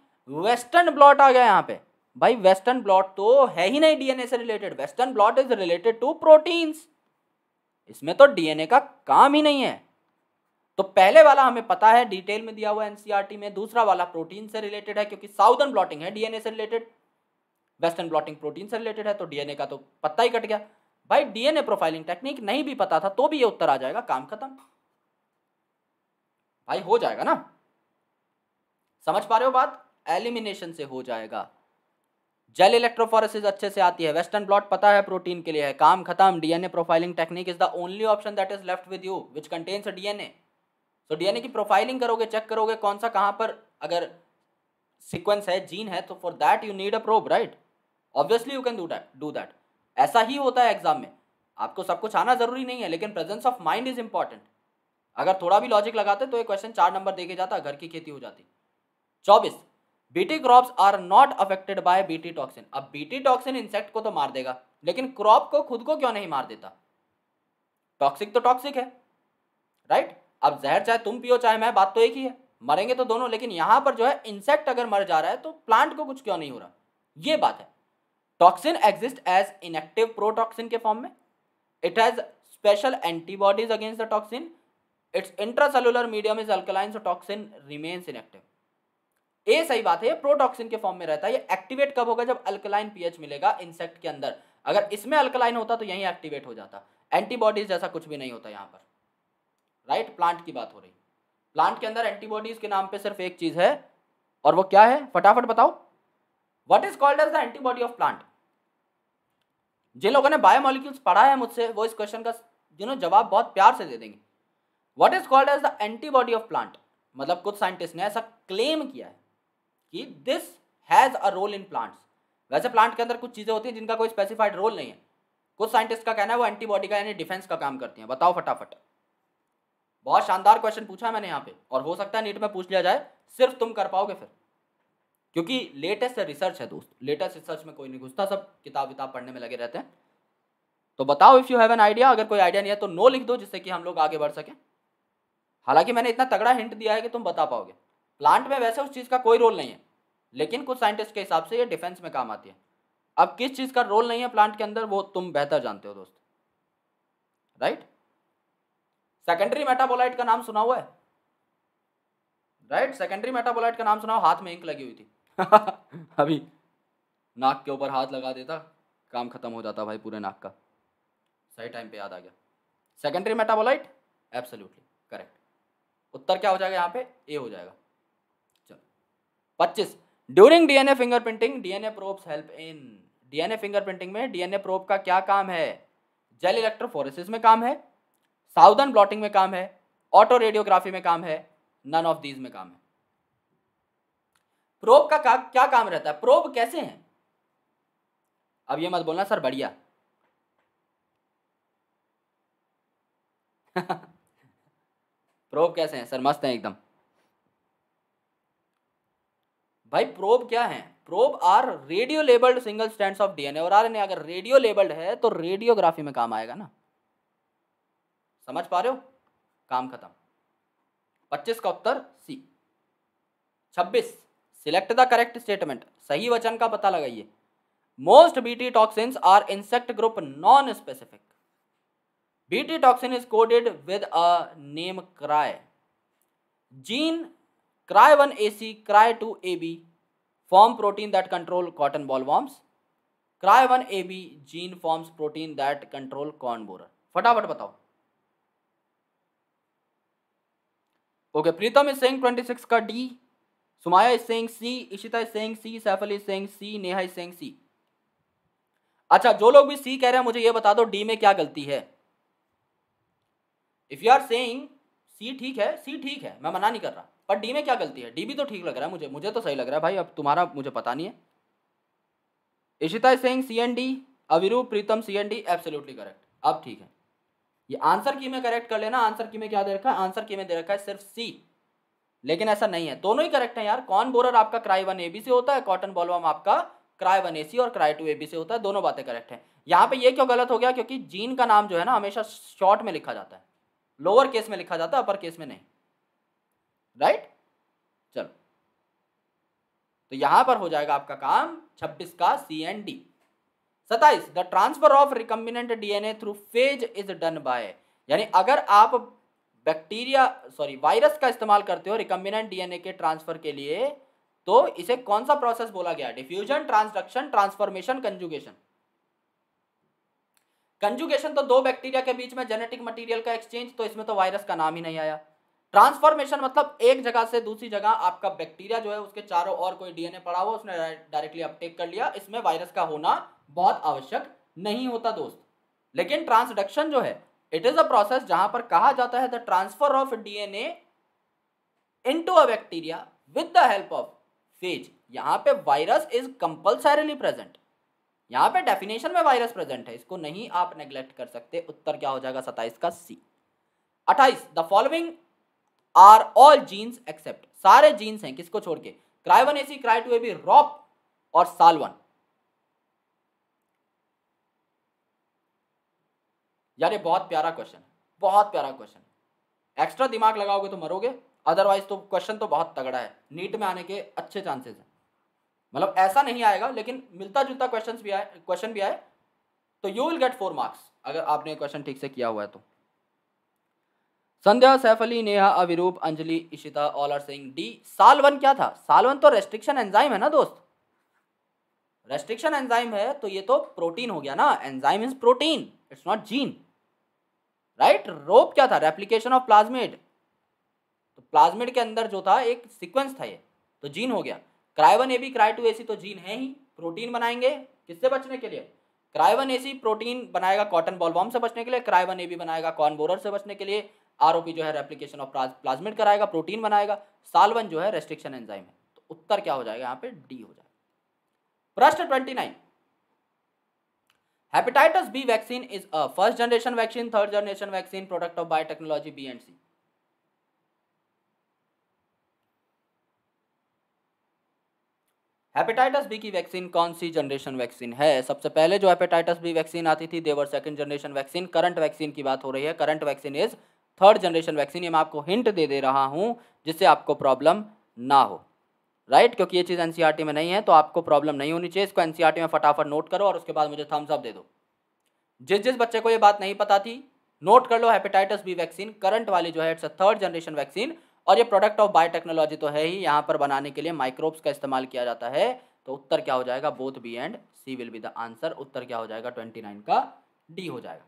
वेस्टर्न ब्लॉट आ गया यहां पे भाई वेस्टर्न ब्लॉट तो है ही नहीं डीएनए से related western blot is related to proteins इसमें तो डीएनए का काम ही नहीं है तो पहले वाला हमें पता है डिटेल में दिया हुआ एनसीईआरटी e में दूसरा वाला प्रोटीन से रिलेटेड है क्योंकि साउदर्न ब्लॉटिंग है डीएनए से रिलेटेड वेस्टर्न ब्लॉटिंग प्रोटीन से रिलेटेड है तो डीएनए का तो पता ही कट गया भाई डीएनए प्रोफाइलिंग टेक्निक नहीं भी पता था तो भी ये उत्तर आ जाएगा काम खत्म भाई हो जाएगा ना समझ पा रहे हो बात एलिमिनेशन से हो जाएगा जेल इलेक्ट्रोफोरेसिस अच्छे से आती है वेस्टर्न ब्लॉट पता है प्रोटीन के लिए है काम खत्म DNA profiling technique is the only option that is left with you which contains DNA तो डीएनए की प्रोफाइलिंग करोगे चेक करोगे कौन सा कहाँ पर अगर सीक्वेंस है जीन है तो for that you need a probe right obviously you can do that do that ऐसा ही होता है एग्जाम में आपको सब कुछ आना जरूरी नहीं है लेकिन presence of mind is important अगर थोड़ा भी लॉजिक लगाते तो ये क्वेश्चन चार नंबर देखे जाता घर की खेती हो जाती चौबीस BT crops are not affected by BT toxin अब बीटी टॉक्सिन इंसेक्ट को तो मार देगा लेकिन क्रॉप को खुद को क्यों नहीं मार देता टॉक्सिक तो टॉक्सिक है राइट अब जहर चाहे तुम पियो चाहे मैं बात तो एक ही है मरेंगे तो दोनों लेकिन यहां पर जो है इंसेक्ट अगर मर जा रहा है तो प्लांट को कुछ क्यों नहीं हो रहा ये बात है toxin exist as inactive protoxin के फॉर्म में it has special antibodies against the toxin its intracellular medium is alkaline so toxin remains inactive ये सही बात है ये प्रोटॉक्सिन के फॉर्म में रहता है ये एक्टिवेट कब होगा जब अल्कलाइन पीएच मिलेगा इंसेक्ट के अंदर अगर इसमें अल्कलाइन होता तो यहीं एक्टिवेट हो जाता एंटीबॉडीज जैसा कुछ भी नहीं होता यहाँ पर राइट प्लांट की बात हो रही प्लांट के अंदर एंटीबॉडीज के नाम पे सिर्फ एक चीज है और वो क्या है फटाफट बताओ what is called as the antibody of plant जिन लोगों ने बायोमोलिक्यूल्स पढ़ा है मुझसे वो इस क्वेश्चन का जिन्होंने जवाब बहुत प्यार से दे देंगे what is called as the antibody of plant मतलब कुछ साइंटिस्ट ने ऐसा क्लेम किया है कि this has a role in plants वैसे प्लांट के अंदर कुछ चीज़ें होती हैं जिनका कोई स्पेसिफाइड रोल नहीं है कुछ साइंटिस्ट का कहना है वो एंटीबॉडी का यानी डिफेंस का काम करती हैं बताओ फटाफट बहुत शानदार क्वेश्चन पूछा है मैंने यहाँ पे और हो सकता है नीट में पूछ लिया जाए सिर्फ तुम कर पाओगे फिर क्योंकि लेटेस्ट रिसर्च है दोस्त लेटेस्ट रिसर्च में कोई नहीं घुसता सब किताब विताब पढ़ने में लगे रहते हैं तो बताओ if you have an idea अगर कोई आइडिया नहीं है तो नो लिख दो जिससे कि हम लोग आगे बढ़ सकें हालांकि मैंने इतना तगड़ा हिंट दिया है कि तुम बता पाओगे प्लांट में वैसे उस चीज़ का कोई रोल नहीं है लेकिन कुछ साइंटिस्ट के हिसाब से ये डिफेंस में काम आती है अब किस चीज़ का रोल नहीं है प्लांट के अंदर वो तुम बेहतर जानते हो दोस्त राइट सेकेंडरी मेटाबोलाइट का नाम सुना हुआ है राइट सेकेंडरी मेटाबोलाइट का नाम सुना हुआ हाथ में इंक लगी हुई थी अभी नाक के ऊपर हाथ लगा देता काम खत्म हो जाता भाई पूरे नाक का सही टाइम पे याद आ गया सेकेंडरी मेटाबोलाइट एब्सोल्युटली करेक्ट उत्तर क्या हो जाएगा यहाँ पे ए हो जाएगा चलो पच्चीस during DNA fingerprinting DNA probes help in DNA fingerprinting में डीएनए प्रोब का क्या काम है जेल इलेक्ट्रोफोरेसिस में काम है साउदर्न ब्लॉटिंग में काम है ऑटो रेडियोग्राफी में काम है नन ऑफ दीज में काम है प्रोब का, का क्या काम रहता है प्रोब कैसे हैं अब ये मत बोलना सर बढ़िया प्रोब कैसे हैं सर मस्त हैं एकदम भाई प्रोब क्या है probe are radio labelled single stand of DNA और आरएनए अगर रेडियो लेबल्ड है तो रेडियोग्राफी में काम आएगा ना समझ पा रहे हो काम खत्म पच्चीस का उत्तर सी छब्बीस सिलेक्ट द करेक्ट स्टेटमेंट सही वचन का पता लगाइए most BT toxins are insect group non specific BT toxin is coded with a name cry gene cry one A C cry two A B form protein that control cotton boll worms cry one A B gene forms protein that control corn borer फटाफट बताओ okay Pritam is saying 26 का D Sumaya is saying C Ishita is saying C Saifal is saying C Neha is saying C अच्छा जो लोग भी सी कह रहे हैं मुझे ये बता दो डी में क्या गलती है if you are saying C ठीक है सी ठीक है मैं मना नहीं कर रहा पर डी में क्या गलती है डी भी तो ठीक लग रहा है मुझे मुझे तो सही लग रहा है भाई अब तुम्हारा मुझे पता नहीं है Ishita is saying C and D Avirup Pritam C and D absolutely correct अब ठीक है ये आंसर की में करेक्ट कर लेना आंसर की में क्या दे रखा है आंसर की में दे रखा है सिर्फ सी लेकिन ऐसा नहीं है दोनों ही करेक्ट है यार कॉन बोरर आपका क्राई वन ए बी से होता है कॉटन बॉलवम आपका क्राई वन सी और क्राई टू ए बी से होता है दोनों बातें करेक्ट है यहाँ पे ये क्यों गलत हो गया क्योंकि जीन का नाम जो है ना हमेशा शॉर्ट में लिखा जाता है लोअर केस में लिखा जाता है अपर केस में नहीं राइट चलो तो यहां पर हो जाएगा आपका काम 26 का सी एंड डी सताइस the transfer of recombinant DNA through phage is done by यानी अगर आप बैक्टीरिया सॉरी वायरस का इस्तेमाल करते हो रिकम्बिनेंट डीएनए के ट्रांसफर के लिए तो इसे कौन सा प्रोसेस बोला गया diffusion transduction transformation conjugation conjugation तो दो बैक्टीरिया के बीच में जेनेटिक मटीरियल का एक्सचेंज तो इसमें तो वायरस का नाम ही नहीं आया ट्रांसफॉर्मेशन मतलब एक जगह से दूसरी जगह आपका बैक्टीरिया जो है उसके चारों ओर कोई डीएनए पड़ा हुआ उसने डायरेक्टली अपटेक कर लिया इसमें वायरस का होना बहुत आवश्यक नहीं होता दोस्त लेकिन ट्रांसडक्शन जो है इट इज अ प्रोसेस जहां पर कहा जाता है the transfer of DNA into a bacteria with the help of phage यहां पे वायरस इज कंपल्सरली प्रेजेंट यहां पे डेफिनेशन में वायरस प्रेजेंट है इसको नहीं आप नेग्लेक्ट कर सकते उत्तर क्या हो जाएगा सताइस का सी अट्ठाईस the following are all genes except सारे जीन्स हैं किसको छोड़ के cry one A C cry two A B rop और सालवन यार ये बहुत प्यारा क्वेश्चन बहुत प्यारा क्वेश्चन एक्स्ट्रा दिमाग लगाओगे तो मरोगे अदरवाइज तो क्वेश्चन तो बहुत तगड़ा है नीट में आने के अच्छे चांसेस हैं मतलब ऐसा नहीं आएगा लेकिन मिलता जुलता क्वेश्चन भी आए क्वेश्चन भी आए तो you will get four marks अगर आपने क्वेश्चन ठीक से किया हुआ है तो संध्या सैफ अली नेहा अविरूप अंजलि इशिता ऑलर सिंह डी साल वन क्या था साल वन तो रेस्ट्रिक्शन एंजाइम है ना दोस्त रेस्ट्रिक्शन एंजाइम है तो ये तो प्रोटीन हो गया ना enzyme is protein it's not gene right rop क्या था रेप्लीकेशन ऑफ प्लाज्मेड तो प्लाज्मेड के अंदर जो था एक सिक्वेंस था ये तो जीन हो गया cry one A B cry two A C तो जीन है ही प्रोटीन बनाएंगे किससे बचने के लिए क्राइवन सी प्रोटीन बनाएगा कॉटन बॉलबॉम से बचने के लिए क्राइवन ए बी बनाएगा कॉर्न बोरर से बचने के लिए आरओपी जो है रेप्लीकेशन ऑफ प्लाज्मिड कराएगा प्रोटीन बनाएगा सालवन जो है रेस्ट्रिक्शन एंजाइम है तो उत्तर क्या हो जाएगा यहाँ पे डी हो जाएगा प्रश्न twenty nine hepatitis B vaccine is a first generation vaccine third generation vaccine product of biotechnology B and C hepatitis B की वैक्सीन कौन सी जनरेशन वैक्सीन है सबसे पहले जो हेपेटाइटिस बी वैक्सीन आती थी देवर second generation vaccine current vaccine की बात हो रही है current vaccine is third generation vaccine ये मैं आपको हिंट दे दे रहा हूँ जिससे आपको प्रॉब्लम ना हो राइट right? क्योंकि ये चीज़ एन में नहीं है तो आपको प्रॉब्लम नहीं होनी चाहिए इसको एन में फटाफट नोट करो और उसके बाद मुझे थम्स अप दे दो जिस जिस बच्चे को ये बात नहीं पता थी नोट कर लो हेपेटाइटिस बी वैक्सीन करंट वाली जो है it's a third generation vaccine और ये प्रोडक्ट ऑफ बायोटेक्नोलॉजी तो है ही यहाँ पर बनाने के लिए माइक्रोब्स का इस्तेमाल किया जाता है तो उत्तर क्या हो जाएगा both B and C will be the answer उत्तर क्या हो जाएगा ट्वेंटी नाइन का डी हो जाएगा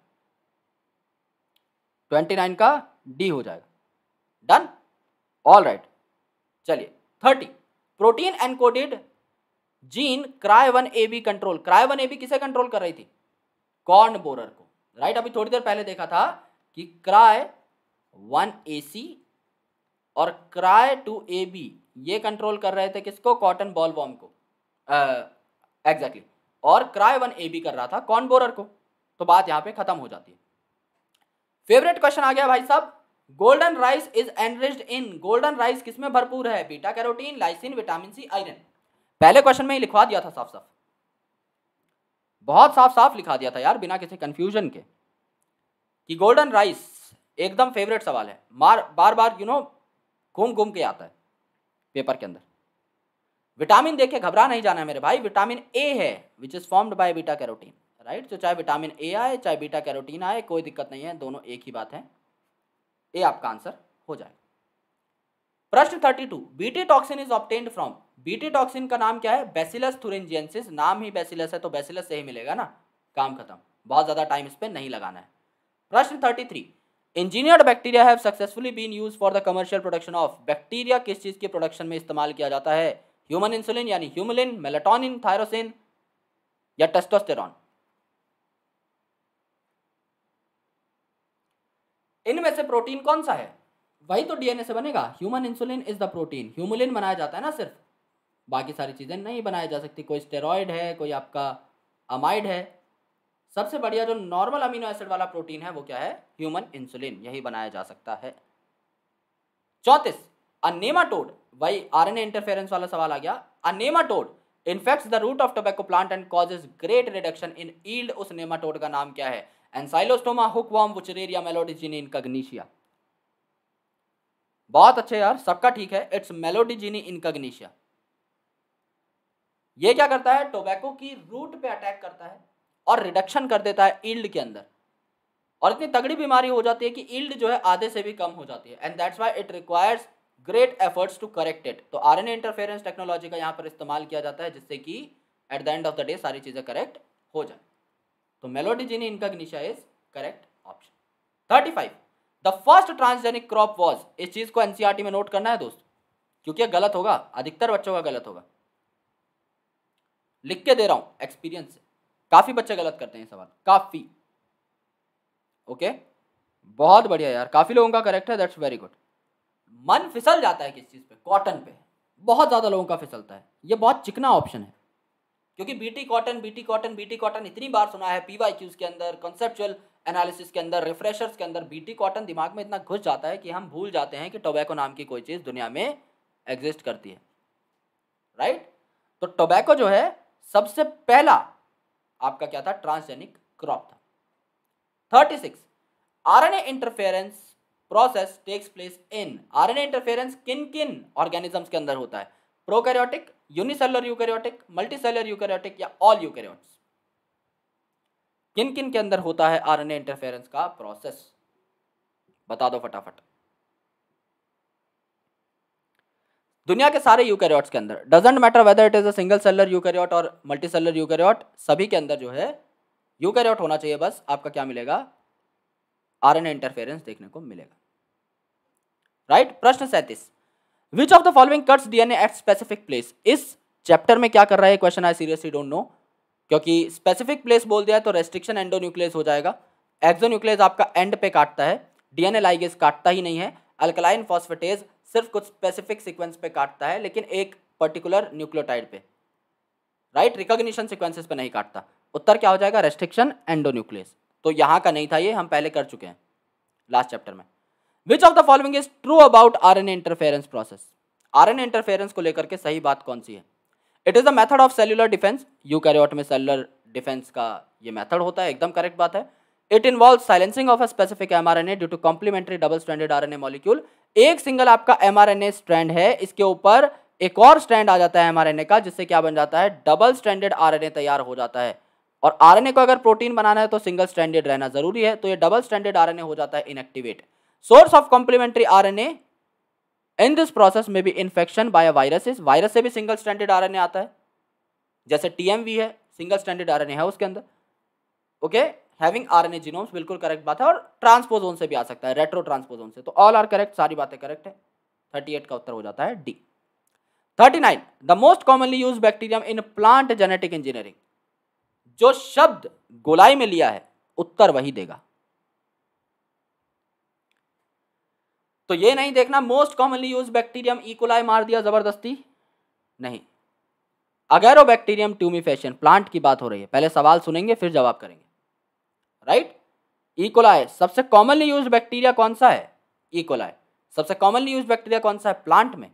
ट्वेंटी नाइन का डी हो जाएगा डन ऑल राइट चलिए thirty protein encoded gene cry one A B control cry one A B किसे कंट्रोल कर रही थी कॉर्न बोरर को राइट अभी थोड़ी देर पहले देखा था कि क्राई वन ए सी और क्राई टू ए बी ये कंट्रोल कर रहे थे किसको कॉटन बॉल बॉम को एग्जैक्टली uh, exactly. और क्राई वन ए बी कर रहा था कॉर्न बोरर को तो बात यहां पे खत्म हो जाती है फेवरेट क्वेश्चन आ गया भाई साहब golden rice is enriched in golden rice किसमें भरपूर है beta carotene lysine vitamin C iron पहले क्वेश्चन में ही लिखवा दिया था साफ साफ बहुत साफ साफ लिखा दिया था यार बिना किसी कंफ्यूजन के कि गोल्डन राइस एकदम फेवरेट सवाल है मार बार बार यू नो घूम घूम के आता है पेपर के अंदर विटामिन देखे घबरा नहीं जाना है मेरे भाई विटामिन ए है which is formed by beta carotene right तो चाहे विटामिन ए आए चाहे बीटा कैरोटीन आए कोई दिक्कत नहीं है दोनों एक ही बात है ए आपका आंसर हो जाएगा प्रश्न thirty two BT toxin is obtained from BT toxin का नाम क्या है बेसिलस थुरेंजियंसिस नाम ही बेसिलस है तो बेसिलस से ही मिलेगा ना काम खत्म बहुत ज़्यादा टाइम इस पर नहीं लगाना है प्रश्न thirty three engineered bacteria have successfully been use for the commercial production of bacteria किस चीज़ के प्रोडक्शन में इस्तेमाल किया जाता है ह्यूमन इंसुलिन यानी ह्यूमलिन मेलाटोनिन थायरोसिन या टेस्टोस्टेरॉन इनमें से प्रोटीन कौन सा है वही तो डीएनए से बनेगा human insulin is the protein Humulin बनाया जाता है ना सिर्फ बाकी सारी चीज़ें नहीं बनाई जा सकती कोई स्टेरॉयड है कोई आपका अमाइड है सबसे बढ़िया जो नॉर्मल अमीनो एसिड वाला प्रोटीन है वो क्या है ह्यूमन इंसुलिन यही बनाया जा सकता है चौंतीस अनेमाटोड वही आरएनए इंटरफेरेंस वाला सवाल आ गया a nematode infects the root of tobacco plant and causes great reduction in yield उस नेमाटोड का नाम क्या है and Xylostoma hookworm Wuchereria in incognitia. बहुत अच्छे यार सबका ठीक है इट्स मेलोडिजिनी इनकग्निशिया ये क्या करता है टोबैको की रूट पे अटैक करता है और रिडक्शन कर देता है ईल्ड के अंदर और इतनी तगड़ी बीमारी हो जाती है कि ईल्ड जो है आधे से भी कम हो जाती है and that's why it requires great efforts to correct it तो आर इंटरफेरेंस टेक्नोलॉजी का यहाँ पर इस्तेमाल किया जाता है जिससे कि at the end of the day सारी चीज़ें करेक्ट हो जाए तो melody Meloidogyne incognita is correct option thirty five the first transgenic crop was इस चीज को एनसीआरटी e में नोट करना है दोस्त क्योंकि यह गलत होगा अधिकतर बच्चों का गलत होगा लिख के दे रहा हूं एक्सपीरियंस से काफी बच्चे गलत करते हैं सवाल काफी ओके okay? बहुत बढ़िया यार काफी लोगों का करेक्ट है दैट्स वेरी गुड मन फिसल जाता है किस चीज पे कॉटन पे बहुत ज्यादा लोगों का फिसलता है ये बहुत चिकना ऑप्शन है क्योंकि BT cotton BT cotton BT cotton इतनी बार सुना है पी वाई क्यूज के अंदर कॉन्सेप्चुअल एनालिसिस के अंदर रिफ्रेशर्स के अंदर बीटी कॉटन दिमाग में इतना घुस जाता है कि हम भूल जाते हैं कि टोबैको नाम की कोई चीज़ दुनिया में एग्जिस्ट करती है राइट तो टोबैको जो है सबसे पहला आपका क्या था ट्रांसजेनिक क्रॉप था thirty six R N A interference process takes place in R N A interference किन किन ऑर्गेनिजम्स के अंदर होता है prokaryotic unicellular eukaryotic multicellular eukaryotic या ऑल यूकैरियोट्स किन किन के अंदर होता है आरएनए इंटरफेरेंस का प्रोसेस बता दो फटाफट दुनिया के सारे यूकैरियोट्स के अंदर doesn't matter whether it is a single cellular eukaryote और मल्टी सेलर यूकैरियोट सभी के अंदर जो है यूकैरियोट होना चाहिए बस आपका क्या मिलेगा आरएनए इंटरफेरेंस देखने को मिलेगा राइट प्रश्न सैंतीस which of the following cuts DNA at specific place इस चैप्टर में क्या कर रहा है question I seriously don't know क्योंकि स्पेसिफिक प्लेस बोल दिया तो रेस्ट्रिक्शन न्यूक्लियस हो जाएगा न्यूक्लियस आपका एंड पे काटता है डीएनए लाइगेज काटता ही नहीं है अल्कलाइन फॉस्फेटेज सिर्फ कुछ स्पेसिफिक सिक्वेंस पे काटता है लेकिन एक पर्टिकुलर न्यूक्लियोटाइड पे राइट रिकॉग्निशन सिक्वेंसेस पे नहीं काटता उत्तर क्या हो जाएगा रेस्ट्रिक्शन न्यूक्लियस तो यहाँ का नहीं था ये हम पहले कर चुके हैं लास्ट चैप्टर में which of the following is true about R N interference process R N interference को लेकर के सही बात कौन सी है it is the method of cellular defence eukaryote में सेल्यूलर डिफेंस का ये मेथड होता है एकदम करेक्ट बात है it involve silencing of a specific M R N A due to complementary double standard R N A molecule एक single आपका M R N A strand है इसके ऊपर एक और स्टैंड आ जाता है एम आर एन ए का जिससे क्या बन जाता है double standard R N A तैयार हो जाता है और आर एन ए को अगर प्रोटीन बनाना है तो सिंगल स्टैंडर्ड रहना जरूरी है तो ये double standard R N A हो जाता है inactivate source of complementary RNA in this process may be infection by a viruses virus से भी single stranded RNA आता है जैसे TMV है सिंगल स्टैंडर्ड ए है उसके अंदर okay having R N A genomes बिल्कुल करेक्ट बात है और ट्रांसपोजोन से भी आ सकता है रेट्रो ट्रांसपोजोन से तो ऑल आर करेक्ट सारी बातें करेक्ट है थर्टी एट का उत्तर हो जाता है D thirty nine the most commonly use bacterium in plant genetic engineering जो शब्द गोलाई में लिया है उत्तर वही देगा तो ये नहीं देखना most commonly use bacterium E coli मार दिया जबरदस्ती नहीं वो बैक्टीरियम ट्यूमिफेशन प्लांट की बात हो रही है पहले सवाल सुनेंगे फिर जवाब करेंगे राइट इकोलाई e. सबसे कॉमनली यूज बैक्टीरिया कौन सा है इकोलाई e. सबसे कॉमनली यूज बैक्टीरिया कौन सा है प्लांट में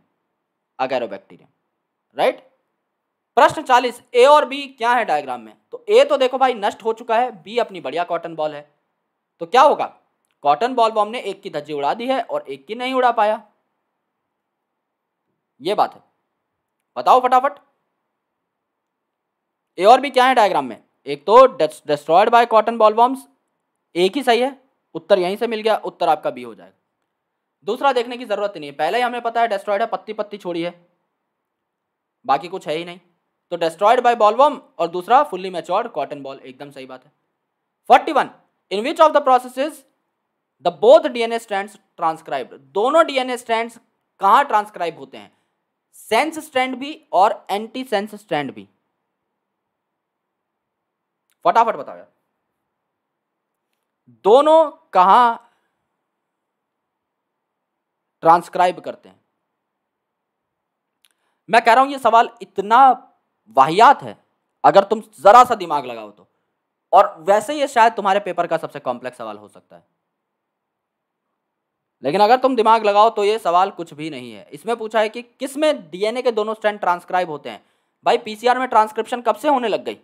अगैरो बैक्टीरियम राइट प्रश्न चालीस ए और बी क्या है डायग्राम में तो ए तो देखो भाई नष्ट हो चुका है बी अपनी बढ़िया कॉटन बॉल है तो क्या होगा कॉटन बॉल बॉम ने एक की धज्जी उड़ा दी है और एक की नहीं उड़ा पाया ये बात है बताओ फटाफट ए और भी क्या है डायग्राम में एक तो destroyed by cotton bollworms एक ही सही है उत्तर यहीं से मिल गया उत्तर आपका बी हो जाएगा दूसरा देखने की जरूरत नहीं है पहले ही हमें पता है डेस्ट्रॉयड है पत्ती पत्ती छोड़ी है बाकी कुछ है ही नहीं तो डेस्ट्रॉयड बाय बॉल बॉम और दूसरा फुल्ली मेच्योर्ड कॉटन बॉल एकदम सही बात है forty one in which of the process the both DNA strands transcribed दोनों डीएनए स्ट्रैंड्स कहां ट्रांसक्राइब होते हैं सेंस स्ट्रैंड भी और एंटी सेंस स्ट्रैंड भी फटाफट बताओ यार दोनों कहा ट्रांसक्राइब करते हैं मैं कह रहा हूं ये सवाल इतना वाहियात है अगर तुम जरा सा दिमाग लगाओ तो और वैसे ये शायद तुम्हारे पेपर का सबसे कॉम्प्लेक्स सवाल हो सकता है लेकिन अगर तुम दिमाग लगाओ तो ये सवाल कुछ भी नहीं है इसमें पूछा है कि किस में डीएनए के दोनों स्टैंड ट्रांसक्राइब होते हैं भाई पीसीआर में ट्रांसक्रिप्शन कब से होने लग गई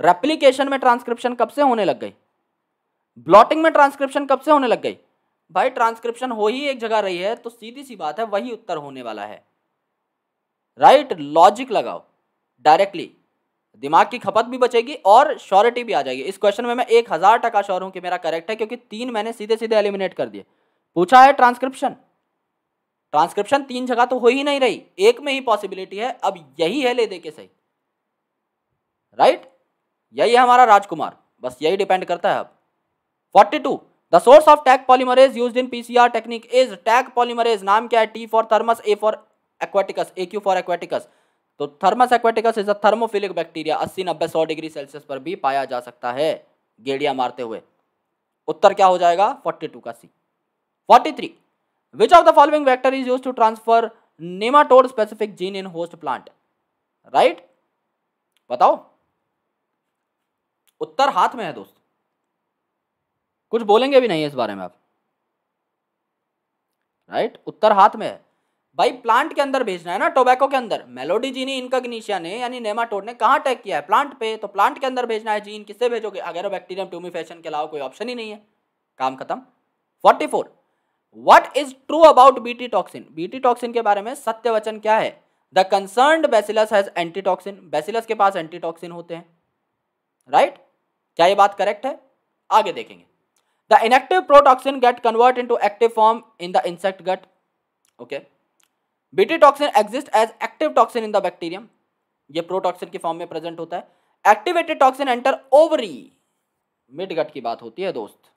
रेप्लीकेशन में ट्रांसक्रिप्शन कब से होने लग गई ब्लॉटिंग में ट्रांसक्रिप्शन कब से होने लग गई भाई ट्रांसक्रिप्शन हो ही एक जगह रही है तो सीधी सी बात है वही उत्तर होने वाला है राइट लॉजिक लगाओ डायरेक्टली दिमाग की खपत भी बचेगी और श्योरिटी भी आ जाएगी इस क्वेश्चन में मैं एक हज़ार टका श्योर हूं कि मेरा करेक्ट है क्योंकि तीन मैंने सीधे सीधे एलिमिनेट कर दिए पूछा है ट्रांसक्रिप्शन ट्रांसक्रिप्शन तीन जगह तो हो ही नहीं रही एक में ही पॉसिबिलिटी है अब यही है ले दे के सही राइट यही है हमारा राजकुमार बस यही डिपेंड करता है अब forty two the source of Taq polymerase use in PCR technique is Taq polymerase नाम क्या है T for Thermus A for aquaticus A Q for aquaticus तो Thermus aquaticus is a thermophilic bacteria अस्सी नब्बे सौ डिग्री सेल्सियस पर भी पाया जा सकता है गेड़िया मारते हुए उत्तर क्या हो जाएगा फोर्टी टू का C forty three which of the following vector is use to transfer nematode specific gene in host plant right बताओ उत्तर हाथ में है दोस्त कुछ बोलेंगे भी नहीं इस बारे में आप राइट उत्तर हाथ में है भाई प्लांट के अंदर भेजना है ना टोबैको के अंदर मेलोडी जीनी इनकग्निशिया ने यानी नेमाटोड ने कहाँ अटैक किया है प्लांट पे तो प्लांट के अंदर भेजना है जीन किससे भेजोगे अगर बैक्टीरियम ट्यूमिफेशन के अलावा कोई ऑप्शन ही नहीं है काम खत्म forty four what is true about BT toxin BT toxin के बारे में सत्य वचन क्या है the concern Bacillus has antitoxin Bacillus के पास एंटीटॉक्सिन होते हैं राइट right? क्या ये बात करेक्ट है आगे देखेंगे the inactive protoxin get convert to active form in the insect gut okay BT toxin exist as active toxin in the bacterium ये प्रोटॉक्सिन के फॉर्म में प्रेजेंट होता है activated toxin enter ovary midgut की बात होती है दोस्त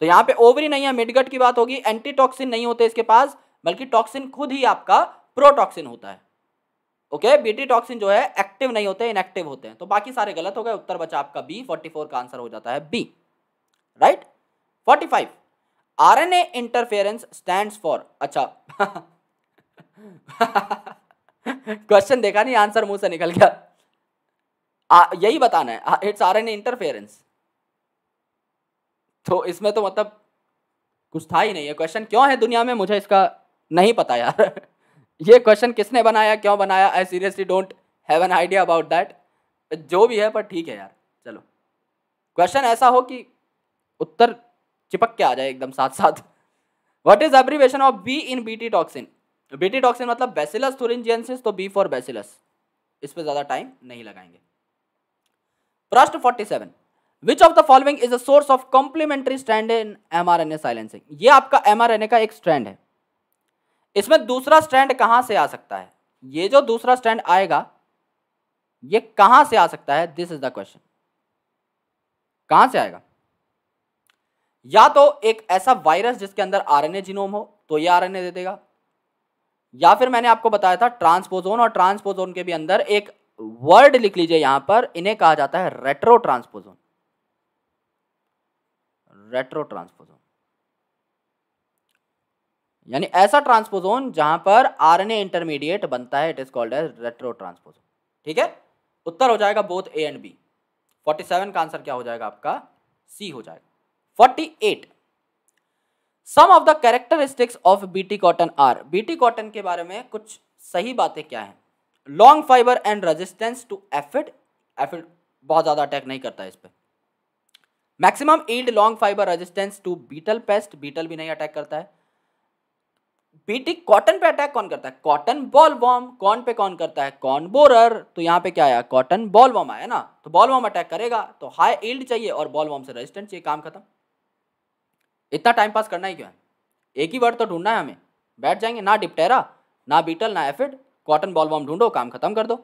तो यहाँ पे ओवरी नहीं है मिडगट की बात होगी एंटी टॉक्सिन नहीं होते इसके पास बल्कि टॉक्सिन खुद ही आपका प्रोटॉक्सिन होता है ओके बीटी टॉक्सिन जो है एक्टिव नहीं होते इनएक्टिव होते हैं तो बाकी सारे गलत हो गए उत्तर बचा आपका बी फोर्टी फोर का आंसर हो जाता है B right forty five R N A interference stand for अच्छा क्वेश्चन देखा नहीं आंसर मुंह से निकल गया आ, यही बताना है इट्स आर एन इंटरफेरेंस तो इसमें तो मतलब कुछ था ही नहीं है क्वेश्चन क्यों है दुनिया में मुझे इसका नहीं पता यार ये क्वेश्चन किसने बनाया क्यों बनाया I seriously don't have an idea about that जो भी है पर ठीक है यार चलो क्वेश्चन ऐसा हो कि उत्तर चिपक के आ जाए एकदम साथ साथ what is abbreviation of B in B T toxin BT toxin मतलब बेसिलस थुरिंजियंसिस तो बी फॉर बेसिलस इस पर ज़्यादा टाइम नहीं लगाएंगे प्रश्न 47 which of the following is a source of complementary strand in mRNA silencing ये आपका एमआरएनए का एक स्ट्रैंड है इसमें दूसरा स्ट्रैंड कहाँ से आ सकता है ये जो दूसरा स्ट्रैंड आएगा ये कहाँ से आ सकता है दिस इज द क्वेश्चन कहाँ से आएगा या तो एक ऐसा वायरस जिसके अंदर आरएनए जीनोम हो तो ये आरएनए दे देगा या फिर मैंने आपको बताया था ट्रांसपोजोन और ट्रांसपोजोन के भी अंदर एक वर्ड लिख लीजिए यहां पर इन्हें कहा जाता है रेट्रो ट्रांसपोजोन रेट्रो ट्रांसपोजोन यानी ऐसा ट्रांसपोजोन जहां पर आरएनए इंटरमीडिएट बनता है it is called as retrotransposon ठीक है उत्तर हो जाएगा बोथ ए एंड बी 47 का आंसर क्या हो जाएगा आपका सी हो जाएगा 48 some of the characteristics of BT cotton are BT cotton के बारे में कुछ सही बातें क्या हैं long fibre and resistance to aphid aphid बहुत ज़्यादा अटैक नहीं करता इस पर maximum yield long fibre resistance to beetle pest beetle भी नहीं अटैक करता है बीटी कॉटन पे अटैक कौन करता है कॉटन बॉल बॉम कौन पे कौन करता है कॉन बोरर तो यहाँ पे क्या आया कॉटन बॉल बॉम आया ना तो बॉल बॉम अटैक करेगा तो हाई ईल्ड चाहिए और बॉल बॉम से रेजिस्टेंट चाहिए काम खत्म इतना टाइम पास करना ही क्यों है एक ही वर्ड तो ढूंढना है हमें बैठ जाएंगे ना डिप्टेरा ना बीटल ना एफिड कॉटन बॉल बॉम ढूंढो काम खत्म कर दो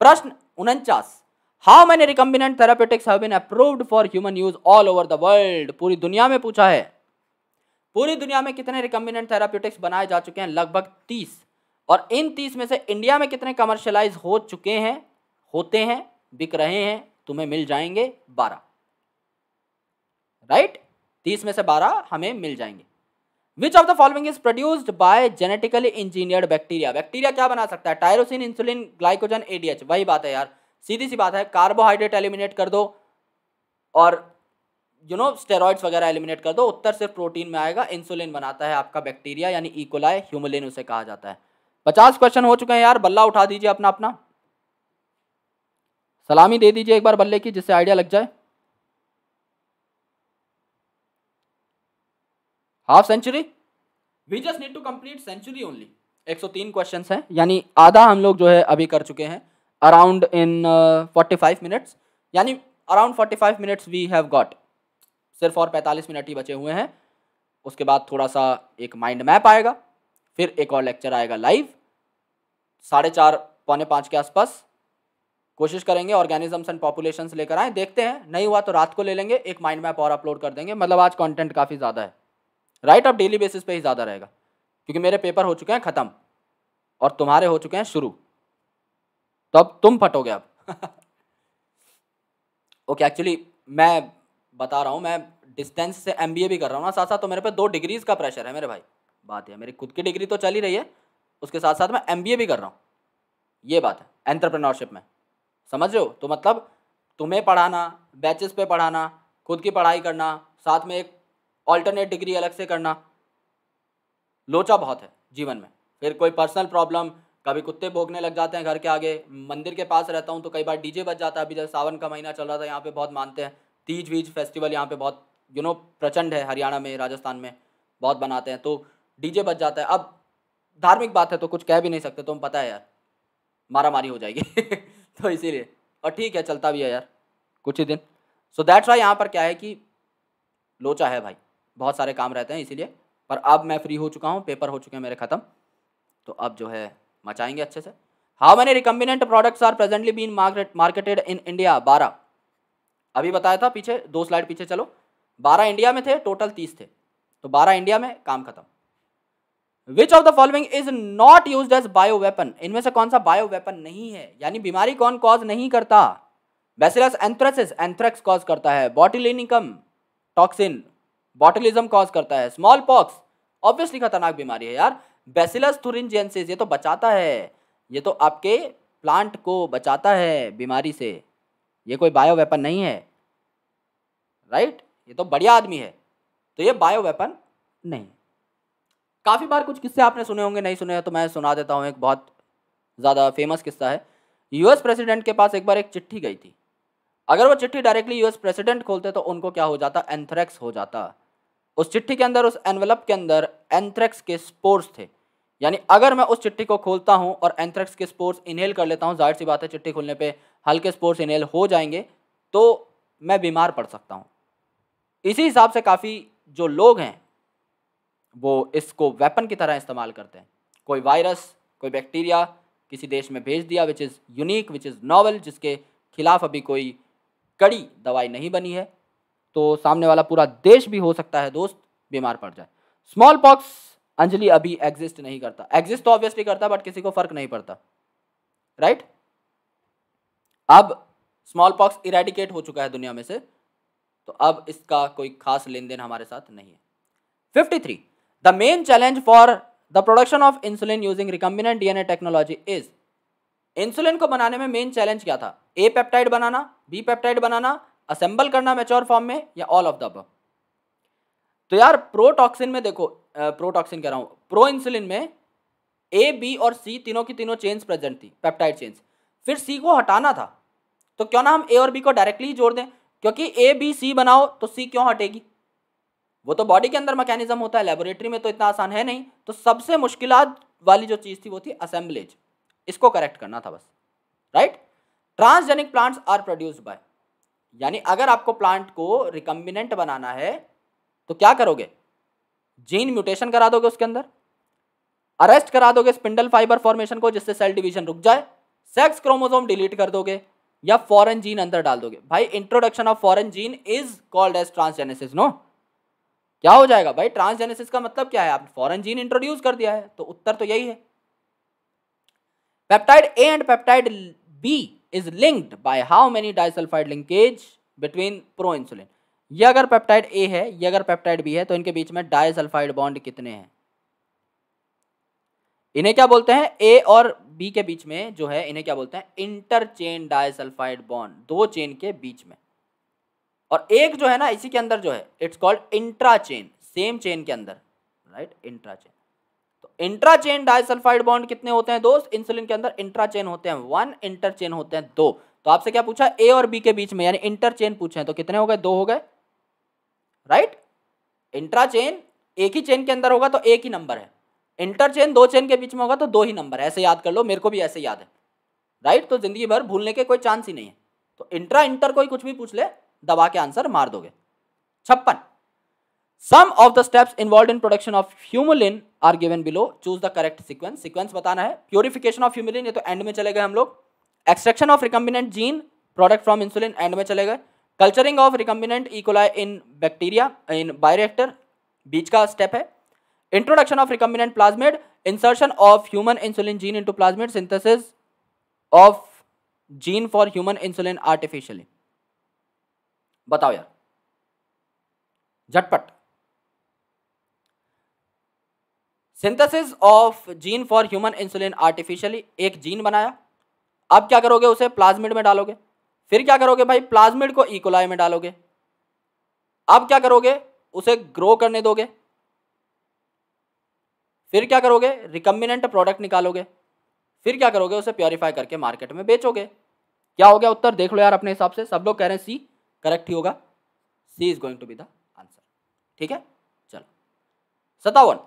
प्रश्न उनचास how many recombinant therapeutics have been approved for human use all over the world पूरी दुनिया में पूछा है पूरी दुनिया में कितने रिकम्बिनेंट थेरापेटिक्स बनाए जा चुके हैं लगभग तीस और इन तीस में से इंडिया में कितने कमर्शलाइज हो चुके हैं होते हैं बिक रहे हैं तुम्हें मिल जाएंगे बारह राइट तीस में से बारह हमें मिल जाएंगे which of the following is produced by genetically engineered bacteria bacteria क्या बना सकता है टायरोसिन इंसुलिन ग्लाइकोजन एडीएच वही बात है यार सीधी सी बात है कार्बोहाइड्रेट एलिमिनेट कर दो और यू नो स्टेरॉइड्स वगैरह एलिमिनेट कर दो उत्तर सिर्फ प्रोटीन में आएगा इंसुलिन बनाता है आपका बैक्टीरिया यानी इकोलाय e. ह्यूमुलिन उसे कहा जाता है पचास क्वेश्चन हो चुके हैं यार बल्ला उठा दीजिए अपना अपना सलामी दे दीजिए एक बार बल्ले की जिससे आइडिया लग जाए half century we just need to complete century only 103 questions हैं यानी आधा हम लोग जो है अभी कर चुके हैं around in forty five minutes यानी around forty five minutes we have got सिर्फ और पैंतालीस मिनट ही बचे हुए हैं उसके बाद थोड़ा सा एक माइंड मैप आएगा फिर एक और लेक्चर आएगा लाइव साढ़े चार पौने पाँच के आसपास कोशिश करेंगे ऑर्गेनिजम्स एंड पॉपुलेशंस लेकर आए देखते हैं नहीं हुआ तो रात को ले लेंगे एक माइंड मैप और अपलोड कर देंगे मतलब आज कंटेंट काफ़ी ज़्यादा है राइट अब डेली बेसिस पे ही ज़्यादा रहेगा क्योंकि मेरे पेपर हो चुके हैं ख़त्म और तुम्हारे हो चुके हैं शुरू तो अब तुम फटोगे अब ओके एक्चुअली मैं बता रहा हूँ मैं डिस्टेंस से एम भी कर रहा हूँ ना साथ साथ तो मेरे पे दो डिग्रीज़ का प्रेशर है मेरे भाई बात है मेरी खुद की डिग्री तो चल ही रही है उसके साथ साथ मैं एम भी कर रहा हूँ ये बात है एंट्रप्रेनोरशिप में समझ रहे हो तो मतलब तुम्हें पढ़ाना बैचेस पे पढ़ाना खुद की पढ़ाई करना साथ में एक ऑल्टरनेट डिग्री अलग से करना लोचा बहुत है जीवन में फिर कोई पर्सनल प्रॉब्लम कभी कुत्ते भोगने लग जाते हैं घर के आगे मंदिर के पास रहता हूँ तो कई बार डीजे बज जाता है अभी जब सावन का महीना चल रहा था यहाँ पे बहुत मानते हैं तीज वीज फेस्टिवल यहाँ पे बहुत यू नो प्रचंड है हरियाणा में राजस्थान में बहुत बनाते हैं तो डीजे बज जाता है अब धार्मिक बात है तो कुछ कह भी नहीं सकते तुम तो पता है यार मारा मारी हो जाएगी तो इसीलिए और ठीक है चलता भी है यार कुछ ही दिन सो दैट्स वाई यहाँ पर क्या है कि लोचा है भाई बहुत सारे काम रहते हैं इसीलिए पर अब मैं फ्री हो चुका हूँ पेपर हो चुके हैं मेरे ख़त्म तो अब जो है मचाएंगे अच्छे से how many recombinant products are presently been market marketed in India बारह अभी बताया था पीछे दो स्लाइड पीछे चलो बारह इंडिया में थे टोटल तीस थे तो बारह इंडिया में काम खत्म which of the following is not use as bioweapon इनमें से कौन सा बायो वेपन नहीं है यानी बीमारी कौन कॉज नहीं करता बेसिलस एंथ्रेसिस एंथ्रेक्स कॉज करता है बॉटिलिनिकम टॉक्सिन बॉटलिज्म कॉज करता है स्मॉल पॉक्स ऑब्वियसली खतरनाक बीमारी है यार बेसिलस थुरिनजेंसिस ये तो बचाता है ये तो आपके प्लांट को बचाता है बीमारी से ये कोई बायो वेपन नहीं है राइट ये तो बढ़िया आदमी है तो ये बायो वेपन नहीं काफ़ी बार कुछ किस्से आपने सुने होंगे नहीं सुने तो मैं सुना देता हूँ एक बहुत ज़्यादा फेमस किस्सा है यूएस प्रेसिडेंट के पास एक बार एक चिट्ठी गई थी अगर वो चिट्ठी डायरेक्टली यूएस प्रेसिडेंट खोलते तो उनको क्या हो जाता एंथ्रेक्स हो जाता उस चिट्ठी के अंदर उस एनवेलप के अंदर एंथ्रेक्स के स्पोर्स थे यानी अगर मैं उस चिट्ठी को खोलता हूँ और एंथ्रेक्स के स्पोर्स इनहेल कर लेता हूँ जाहिर सी बात है चिट्ठी खुलने पर हल्के स्पोर्स इनहेल हो जाएंगे तो मैं बीमार पड़ सकता हूँ इसी हिसाब से काफ़ी जो लोग हैं वो इसको वेपन की तरह इस्तेमाल करते हैं कोई वायरस कोई बैक्टीरिया किसी देश में भेज दिया which is unique which is novel जिसके खिलाफ अभी कोई कड़ी दवाई नहीं बनी है तो सामने वाला पूरा देश भी हो सकता है दोस्त बीमार पड़ जाए स्मॉल पॉक्स अंजलि अभी एग्जिस्ट नहीं करता एग्जिस्ट तो ऑब्वियसली करता बट किसी को फर्क नहीं पड़ता राइट अब स्मॉल पॉक्स इरेडिकेट हो चुका है दुनिया में से तो अब इसका कोई खास लेन देन हमारे साथ नहीं है 53 the main challenge for the production of insulin using recombinant DNA technology is insulin को बनाने में मेन चैलेंज क्या था ए पेप्टाइड बनाना बी पेप्टाइड बनाना असेंबल करना मेच्योर फॉर्म में या ऑल ऑफ द तो यार प्रोटॉक्सिन में देखो प्रोटॉक्सिन कह रहा हूँ प्रो इंसुलिन में ए बी और सी तीनों की तीनों चेन्स प्रेजेंट थी पेप्टाइड चेन्स फिर सी को हटाना था तो क्यों ना हम ए और बी को डायरेक्टली जोड़ दें क्योंकि ए बी सी बनाओ तो सी क्यों हटेगी वो तो बॉडी के अंदर मैकेनिज्म होता है लेबोरेटरी में तो इतना आसान है नहीं तो सबसे मुश्किल वाली जो चीज़ थी वो थी असेंबलेज इसको करेक्ट करना था बस right transgenic plants are produced by यानी अगर आपको प्लांट को रिकम्बिनेंट बनाना है तो क्या करोगे जीन म्यूटेशन करा दोगे उसके अंदर अरेस्ट करा दोगे स्पिंडल फाइबर फॉर्मेशन को जिससे सेल डिवीजन रुक जाए सेक्स क्रोमोसोम डिलीट कर दोगे या फॉरेन जीन अंदर डाल दोगे भाई introduction of foreign gene is called as transgenesis no क्या हो जाएगा भाई ट्रांसजेनेसिस का मतलब क्या है आप फॉरेन जीन इंट्रोड्यूस कर दिया है तो उत्तर तो यही है peptide A and peptide B is linked by how many disulphide linkage between proinsulin ये अगर पेप्टाइड ए है ये अगर पेप्टाइड बी है तो इनके बीच में डाइसल्फाइड बॉन्ड कितने हैं इन्हें क्या बोलते हैं ए और बी के बीच में जो है इन्हें क्या बोलते हैं इंटरचेन डाइसल्फाइड बॉन्ड दो चेन के बीच में और एक जो है ना इसी के अंदर जो है it's called intrachain same chain के अंदर right intrachain intrachain disulphide bond कितने होते हैं दोस्त इंसुलिन के अंदर इंट्राचेन होते हैं वन इंटरचेन होते हैं दो तो आपसे क्या पूछा ए और बी के बीच में यानी इंटरचेन पूछे तो कितने हो गए दो हो गए राइट इंट्राचेन एक ही चेन के अंदर होगा तो एक ही नंबर है इंटरचेन दो चेन के बीच में होगा तो दो ही नंबर है ऐसे याद कर लो मेरे को भी ऐसे याद है राइट तो जिंदगी भर भूलने के कोई चांस ही नहीं है तो इंट्रा इंटर कोई कुछ भी पूछ ले दबा के आंसर मार दोगे छप्पन some of the steps involve in production of Humulin are given below choose the correct sequence sequence बताना है प्योरिफिकेशन ऑफ ह्यूमुलिन ये तो एंड में चले गए हम लोग extraction of recombinant gene product from insulin and में चले गए culturing of recombinant E coli in bacteria in bioreactor बीच का स्टेप है introduction of recombinant plasmid insertion of human insulin gene into plasmid synthesis of gene for human insulin artificially बताओ यार झटपट synthesis of gene for human insulin artificially एक gene बनाया अब क्या करोगे उसे प्लाज्मिड में डालोगे फिर क्या करोगे भाई प्लाज्मिड को इकोलाई e में डालोगे अब क्या करोगे उसे ग्रो करने दोगे फिर क्या करोगे रिकम्बिनेंट प्रोडक्ट निकालोगे फिर क्या करोगे उसे प्योरीफाई करके मार्केट में बेचोगे क्या हो गया उत्तर देख लो यार अपने हिसाब से सब लोग कह रहे हैं सी करेक्ट ही होगा C is going to be the answer ठीक है चलो सतावन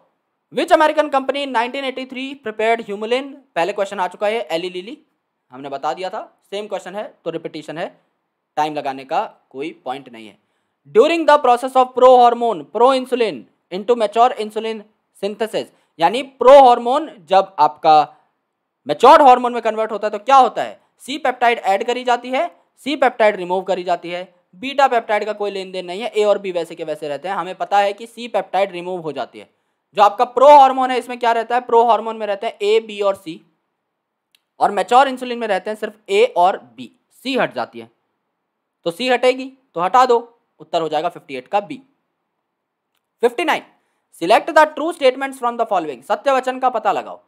which American company 1983 prepared Humulin पहले क्वेश्चन आ चुका है एली लिली हमने बता दिया था सेम क्वेश्चन है तो रिपीटिशन है टाइम लगाने का कोई पॉइंट नहीं है during the process of pro hormone pro insulin into mature insulin synthesis यानी प्रो हार्मोन जब आपका मेच्योर्ड हार्मोन में कन्वर्ट होता है तो क्या होता है सी पेप्टाइड ऐड करी जाती है सी पेप्टाइड रिमूव करी जाती है बीटा पेप्टाइड का कोई लेन देन नहीं है ए और बी वैसे के वैसे रहते हैं हमें पता है कि सी पेप्टाइड रिमूव हो जाती है जो आपका प्रो हार्मोन है इसमें क्या रहता है प्रो हार्मोन में रहते हैं ए बी और सी और मेच्योर इंसुलिन में रहते हैं सिर्फ ए और बी सी हट जाती है तो सी हटेगी तो हटा दो उत्तर हो जाएगा 58 का B 59 select the true statement from the following सत्य वचन का पता लगाओ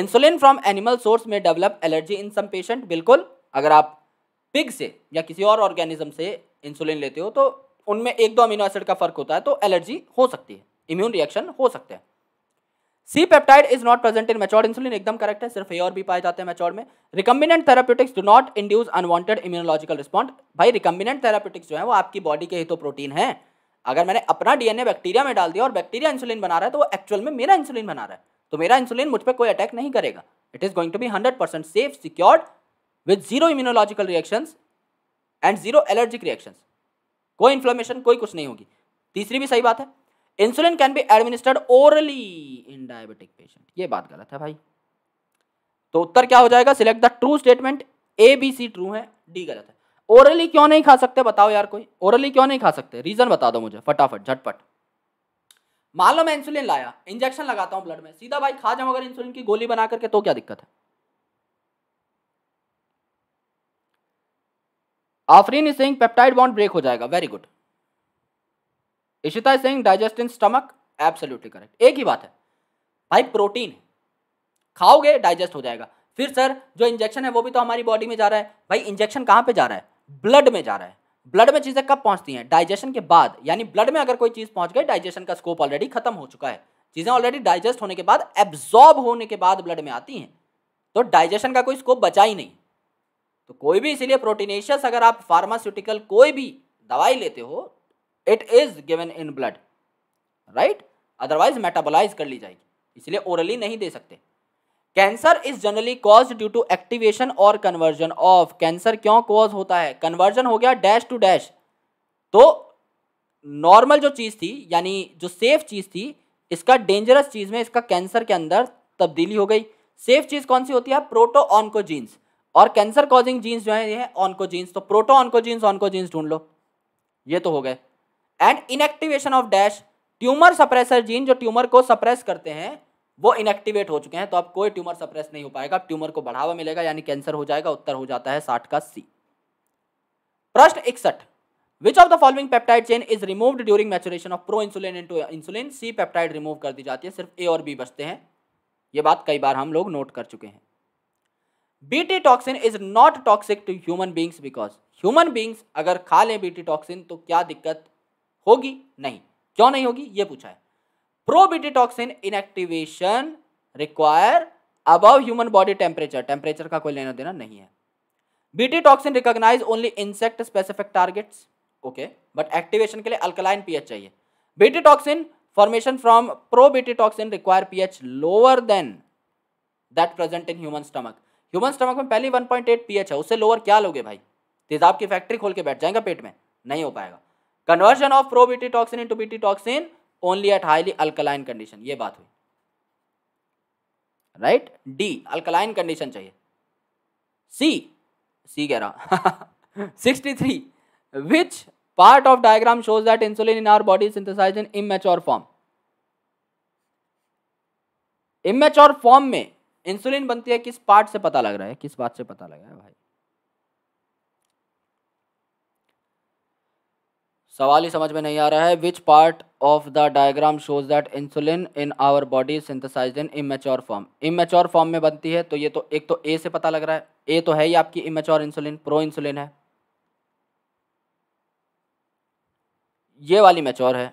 इंसुलिन फ्रॉम एनिमल सोर्स में develop allergy in some patient बिल्कुल अगर आप पिग से या किसी और ऑर्गेनिज्म से इंसुलिन लेते हो तो उनमें एक दो अमीनो एसिड का फर्क होता है तो एलर्जी हो सकती है इम्यून रिएक्शन हो सकते हैं C peptide is not present in mature insulin एकदम करेक्ट है सिर्फ ए और भी पाए जाते हैं मेचोर में recombinant therapeutics do not induce unwanted immunological respond भाई रिकम्बिनेंट थेरापेटिक्स जो है वो आपकी बॉडी के ही तो प्रोटीन है अगर मैंने अपना डीएनए बैक्टीरिया में डाल दिया और बैक्टीरिया इंसुलिन बना रहा है तो वो एक्चुअल में मेरा इंसुलिन बना रहा है तो मेरा इंसुलिन मुझ पर कोई अटैक नहीं करेगा it is going to be hundred percent safe secured with zero immunological reaction and zero allergic reaction कोई इन्फ्लोमेशन कोई कुछ नहीं होगी तीसरी भी सही बात है insulin can be administered orally in diabetic patient ये बात गलत है भाई तो उत्तर क्या हो जाएगा select the true statement A B C true है डी गलत है ओरली क्यों नहीं खा सकते बताओ यार कोई ओरली क्यों नहीं खा सकते रीजन बता दो मुझे फटाफट झटपट मान लो मैं इंसुलिन लाया इंजेक्शन लगाता हूं ब्लड में सीधा भाई खा जाऊं अगर इंसुलिन की गोली बना करके तो क्या दिक्कत है Afreen Singh peptide bond break हो जाएगा very good Ishita Singh digest in stomach absolutely correct एक ही बात है भाई प्रोटीन है खाओगे डाइजेस्ट हो जाएगा फिर सर जो इंजेक्शन है वो भी तो हमारी बॉडी में जा रहा है भाई इंजेक्शन कहाँ पे जा रहा है ब्लड में जा रहा है ब्लड में चीज़ें कब पहुंचती हैं डाइजेशन के बाद यानी ब्लड में अगर कोई चीज़ पहुंच गई डाइजेशन का स्कोप ऑलरेडी खत्म हो चुका है चीज़ें ऑलरेडी डाइजेस्ट होने के बाद एब्जॉर्ब होने के बाद ब्लड में आती हैं तो डाइजेशन का कोई स्कोप बचा ही नहीं तो कोई भी इसीलिए प्रोटीनेशियस अगर आप फार्मास्यूटिकल कोई भी दवाई लेते हो it is given in blood right otherwise metabolize कर ली जाएगी इसलिए ओरली नहीं दे सकते cancer is generally cause due to activation और कन्वर्जन ऑफ कैंसर क्यों कॉज होता है कन्वर्जन हो गया डैश टू डैश तो नॉर्मल जो चीज़ थी यानी जो सेफ चीज़ थी इसका डेंजरस चीज़ में इसका कैंसर के अंदर तब्दीली हो गई सेफ चीज़ कौन सी होती है प्रोटो ऑनकोजींस और कैंसर कॉजिंग जीन्स जो है ये ऑनकोजीन्स तो प्रोटो ऑनकोजीन्स जीन्स ढूंढ लो ये तो हो गए and inactivation of dash tumour suppressor gene जो ट्यूमर को सप्रेस करते हैं वो इनएक्टिवेट हो चुके हैं तो अब कोई ट्यूमर सप्रेस नहीं हो पाएगा ट्यूमर को बढ़ावा मिलेगा यानी कैंसर हो जाएगा उत्तर हो जाता है साठ का सी प्रश्न इकसठ which of the following peptide chain is removed during maturation of pro insulin into insulin C peptide remove कर दी जाती है सिर्फ ए और बी बचते हैं ये बात कई बार हम लोग नोट कर चुके हैं BT toxin is not toxic to human beings because human beings अगर खा लें बीटी टॉक्सिन तो क्या दिक्कत होगी नहीं क्यों नहीं होगी ये पूछा है pro BT toxin inactivation require above human body temperature temperature का कोई लेना देना नहीं है BT toxin recognize only insect specific targets okay but activation के लिए अल्कलाइन पीएच चाहिए BT toxin formation from pro BT toxin require pH lower than that present in human stomach human stomach में पहले 1.8 पीएच है उससे लोअर क्या लोगे भाई तेजाब की फैक्ट्री खोल के बैठ जाएगा पेट में नहीं हो पाएगा conversion of pro BT toxin into BT toxin only at highly alkaline condition ये बात हुई राइट डी अल्कलाइन कंडीशन चाहिए सी सी कह रहा sixty three which part of diagram shows that insulin in our body synthesize in immature form immature form में insulin बनती है किस पार्ट से पता लग रहा है किस बात से पता लग रहा है भाई सवाल ही समझ में नहीं आ रहा है which part of the diagram shows that insulin in our body synthesize in immature form immature form में बनती है तो ये तो एक तो ए से पता लग रहा है ए तो है ही आपकी इमेच्योर इंसुलिन प्रो इंसुलिन है ये वाली मेच्योर है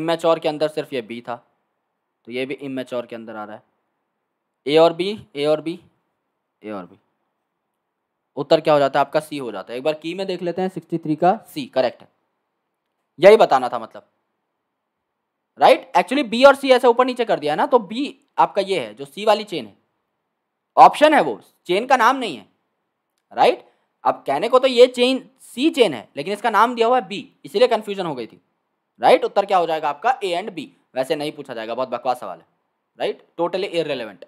इमेच्योर के अंदर सिर्फ ये बी था तो ये भी इमेच्योर के अंदर आ रहा है ए और बी ए और बी ए और बी उत्तर क्या हो जाता है आपका सी हो जाता है एक बार की में देख लेते हैं सिक्सटी थ्री का सी करेक्ट है यही बताना था मतलब राइट एक्चुअली बी और सी ऐसे ऊपर नीचे कर दिया ना तो बी आपका ये है जो सी वाली चेन है ऑप्शन है वो चेन का नाम नहीं है राइट right? अब कहने को तो ये चेन सी चेन है लेकिन इसका नाम दिया हुआ है बी इसीलिए कन्फ्यूजन हो गई थी राइट right? उत्तर क्या हो जाएगा आपका ए एंड बी वैसे नहीं पूछा जाएगा बहुत बकवास सवाल है right totally irrelevant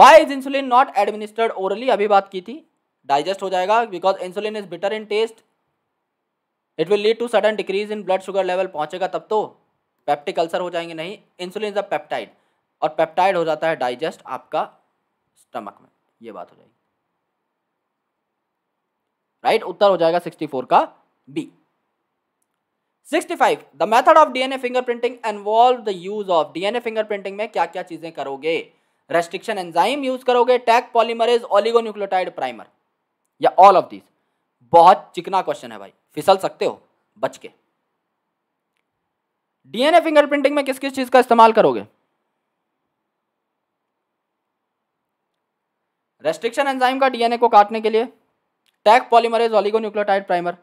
why is insulin not administered orally अभी बात की थी डाइजेस्ट हो जाएगा because insulin is bitter in taste it will lead to sudden decrease in blood sugar level पहुंचेगा तब तो पैप्टिक अल्सर हो जाएंगे नहीं इंसुलिन इज अ पैप्टाइड और पैप्टाइड हो जाता है डाइजेस्ट आपका स्टमक में ये बात हो जाएगी राइट right? उत्तर हो जाएगा सिक्सटी फोर का B 65 the method of DNA fingerprinting involve the use of DNA fingerprinting में क्या क्या चीजें करोगे रेस्ट्रिक्शन एंजाइम यूज करोगे टैक पॉलीमरेज ऑलिगोन्यूक्लोटाइड प्राइमर या ऑल ऑफ दिस बहुत चिकना क्वेश्चन है भाई फिसल सकते हो बच के डीएनए फिंगरप्रिंटिंग में किस किस चीज का इस्तेमाल करोगे रेस्ट्रिक्शन एंजाइम का डीएनए को काटने के लिए टैग पॉलीमरेज ऑलिगोन्यूक्लियोटाइड प्राइमर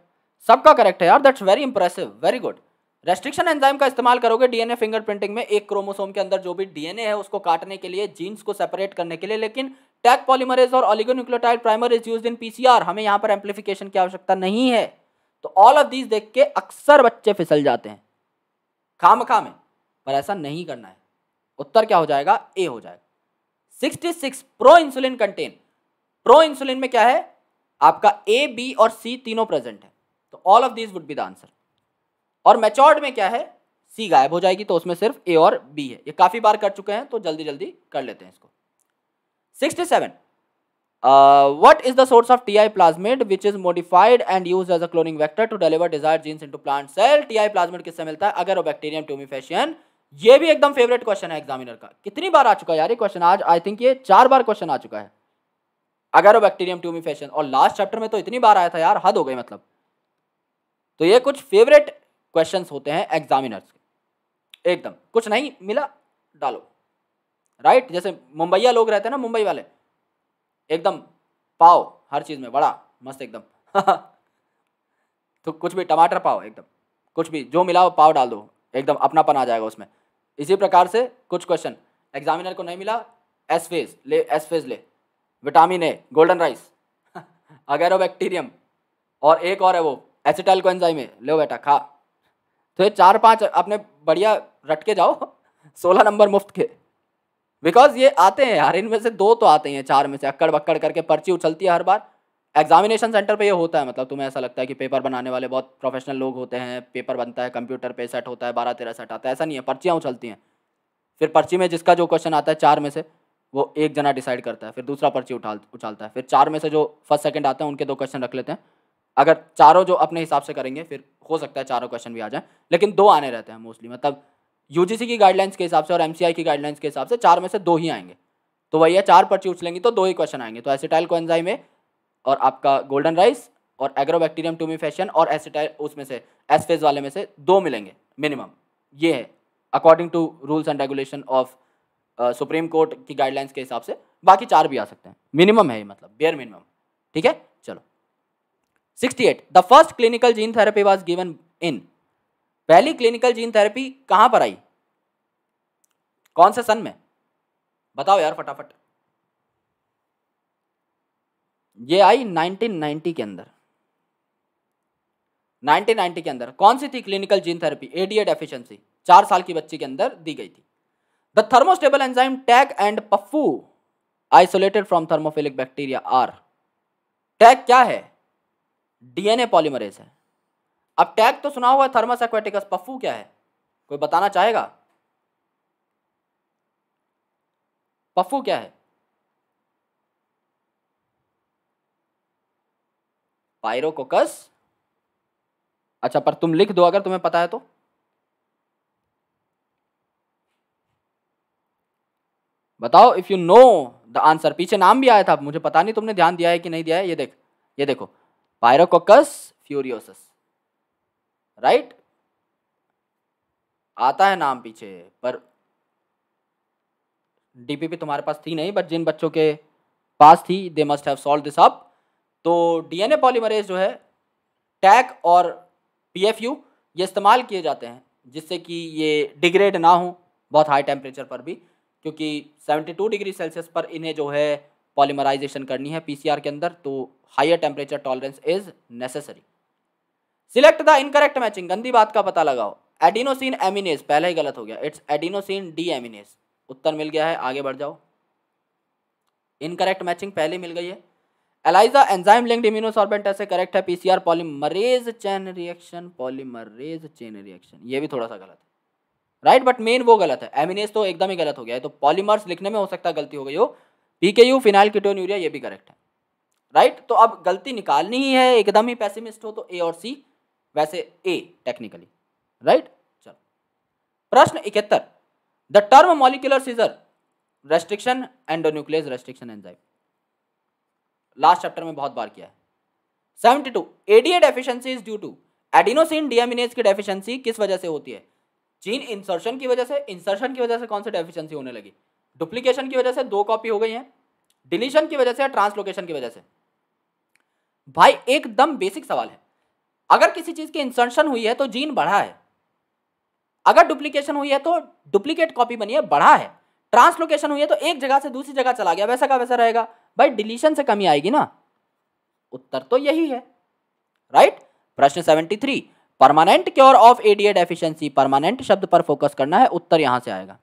सबका करेक्ट है यार that's very impressive very good restriction enzyme का इस्तेमाल करोगे डीएनए फिंगरप्रिंटिंग में एक क्रोमोसोम के अंदर जो भी डीएनए है उसको काटने के लिए जीन्स को सेपरेट करने के लिए लेकिन टैक पॉलीमरेज और oligonucleotide primer is use in PCR हमें यहाँ पर एम्पलीफिकेशन की आवश्यकता नहीं है तो ऑल ऑफ दीज देख के अक्सर बच्चे फिसल जाते हैं खाम खा में पर ऐसा नहीं करना है उत्तर क्या हो जाएगा ए हो जाएगा 66 pro insulin contain pro insulin में क्या है आपका ए बी और सी तीनों प्रेजेंट है तो all of these would be the answer और मेचोर्ड में क्या है सी गायब हो जाएगी तो उसमें सिर्फ ए और बी है ये काफ़ी बार कर चुके हैं तो जल्दी जल्दी कर लेते हैं इसको 67 uh, what is the source of ti plasmid which is modified and used as a cloning vector to deliver desired genes into plant cell ti plasmid किससे मिलता है अगर बैक्टीरियम ट्यूमिफेशियन ये भी एकदम फेवरेट क्वेश्चन है एग्जामिनर का कितनी बार आ चुका है यार ये क्वेश्चन आज आई थिंक ये चार बार क्वेश्चन आ चुका है अगर बैक्टीरियम ट्यूमिफेशन और लास्ट चैप्टर में तो इतनी बार आया था यार हद हो गई मतलब तो ये कुछ फेवरेट क्वेश्चंस होते हैं एग्जामिनर्स के एकदम कुछ नहीं मिला डालो राइट जैसे मुंबईया लोग रहते हैं ना मुंबई वाले एकदम पाओ हर चीज़ में बड़ा मस्त एकदम तो कुछ भी टमाटर पाओ एकदम कुछ भी जो मिला वो पाव डाल दो एकदम अपनापन आ जाएगा उसमें इसी प्रकार से कुछ क्वेश्चन एग्जामिनर को नहीं मिला एस फेज ले एस फेज ले vitamin A golden rice agrobacterium और एक और है वो एसिटाइल को एंजाइम है बेटा खा तो ये चार पांच अपने बढ़िया रट के जाओ सोलह नंबर मुफ्त के बिकॉज ये आते हैं यार इनमें से दो तो आते हैं चार में से अक्कड़ बक्कड़ करके पर्ची उछलती है हर बार एग्जामिनेशन सेंटर पे ये होता है मतलब तुम्हें ऐसा लगता है कि पेपर बनाने वाले बहुत प्रोफेशनल लोग होते हैं पेपर बनता है कंप्यूटर पे सेट होता है बारह तेरह सेट आता है ऐसा नहीं है पर्चियाँ उछलती हैं फिर पर्ची में जिसका जो क्वेश्चन आता है चार में से वो एक जना डिसाइड करता है फिर दूसरा पर्ची उठा उछालता है फिर चार में से जो फर्स्ट सेकेंड आते हैं उनके दो क्वेश्चन रख लेते हैं अगर चारों जो अपने हिसाब से करेंगे फिर हो सकता है चारों क्वेश्चन भी आ जाए लेकिन दो आने रहते हैं मोस्टली मतलब यूजीसी की गाइडलाइंस के हिसाब से और एमसीआई की गाइडलाइंस के हिसाब से चार में से दो ही आएंगे तो वही है चार पर्ची उछलेंगी तो दो ही क्वेश्चन आएंगे तो एसिटाइल कोएंजाइम में और आपका गोल्डन राइस और एग्रोबैक्टीरियम टूमी फैशन और एसिटाइल उसमें से एसफेज वाले में से दो मिलेंगे मिनिमम ये है according to rules and regulation of supreme court की गाइडलाइंस के हिसाब से बाकी चार भी आ सकते हैं मिनिमम है ये मतलब बेयर मिनिमम ठीक है चलो at the first clinical gene therapy was given in पहली क्लिनिकल जीन थेरेपी कहां पर आई कौन से सन में बताओ यार फटाफट ये आई 1990 के अंदर 1990 के अंदर कौन सी थी clinical gene therapy ADA deficiency चार साल की बच्ची के अंदर दी गई थी the thermostable enzyme Taq and Pfu isolated from thermophilic bacteria are Taq क्या है डीएनए पॉलीमरेज है अब टैग तो सुना हुआ है थर्मस एक्वेटिकस पफू क्या है कोई बताना चाहेगा पफू क्या है पायरोकोकस अच्छा पर तुम लिख दो अगर तुम्हें पता है तो बताओ if you know the answer पीछे नाम भी आया था मुझे पता नहीं तुमने ध्यान दिया है कि नहीं दिया है ये देख ये देखो पायरोकोकस फ्यूरियोसस राइट आता है नाम पीछे पर डीपीपी तुम्हारे पास थी नहीं बट जिन बच्चों के पास थी they must have solve this up तो डीएनए पॉलीमरेज जो है टैग और पीएफयू ये इस्तेमाल किए जाते हैं जिससे कि ये डिग्रेड ना हो बहुत हाई टेम्परेचर पर भी क्योंकि 72 डिग्री सेल्सियस पर इन्हें जो है पॉलीमराइजेशन करनी है पीसीआर के अंदर तो higher temperature tolerance is necessary select the incorrect matching गंदी बात का पता लगाओ एडिनोसिन एमिनेस पहले ही गलत हो गया इट्स एडिनोसिन डी एमिनेस उत्तर मिल गया है आगे बढ़ जाओ इनकरेक्ट मैचिंग पहले मिल गई है एलाइजा एंजाइम लिंक्ड इम्यूनोसॉर्बेंट ऐसे करेक्ट है PCR polymerase chain reaction polymerase chain reaction ये भी थोड़ा सा गलत है राइट बट मेन वो गलत है एमिनेस तो एकदम ही गलत हो गया है तो पॉलीमर्स लिखने में हो सकता है गलती हो गई हो PK U phenylketonuria ये भी करेक्ट है राइट right? तो अब गलती निकालनी ही है एकदम ही पैसिमिस्ट हो तो ए और सी वैसे ए टेक्निकली राइट चलो प्रश्न इकहत्तर the term molecular scissor restriction endonuclease restriction enzyme last chapter में बहुत बार किया है seventy two ADA deficiency is due to adenosine deaminase की डेफिशिएंसी किस वजह से होती है जीन इंसर्शन की वजह से इंसर्शन की वजह से कौन सी डेफिशिएंसी होने लगी डुप्लीकेशन की वजह से दो कॉपी हो गई हैं डिलीशन की वजह से या ट्रांसलोकेशन की वजह से भाई एकदम बेसिक सवाल है अगर किसी चीज की इंसर्शन हुई है तो जीन बढ़ा है अगर डुप्लीकेशन हुई है तो डुप्लीकेट कॉपी बनी है बढ़ा है ट्रांसलोकेशन हुई है तो एक जगह से दूसरी जगह चला गया वैसा का वैसा रहेगा भाई डिलीशन से कमी आएगी ना उत्तर तो यही है राइट प्रश्न seventy three permanent cure of ADA deficiency permanent शब्द पर फोकस करना है उत्तर यहां से आएगा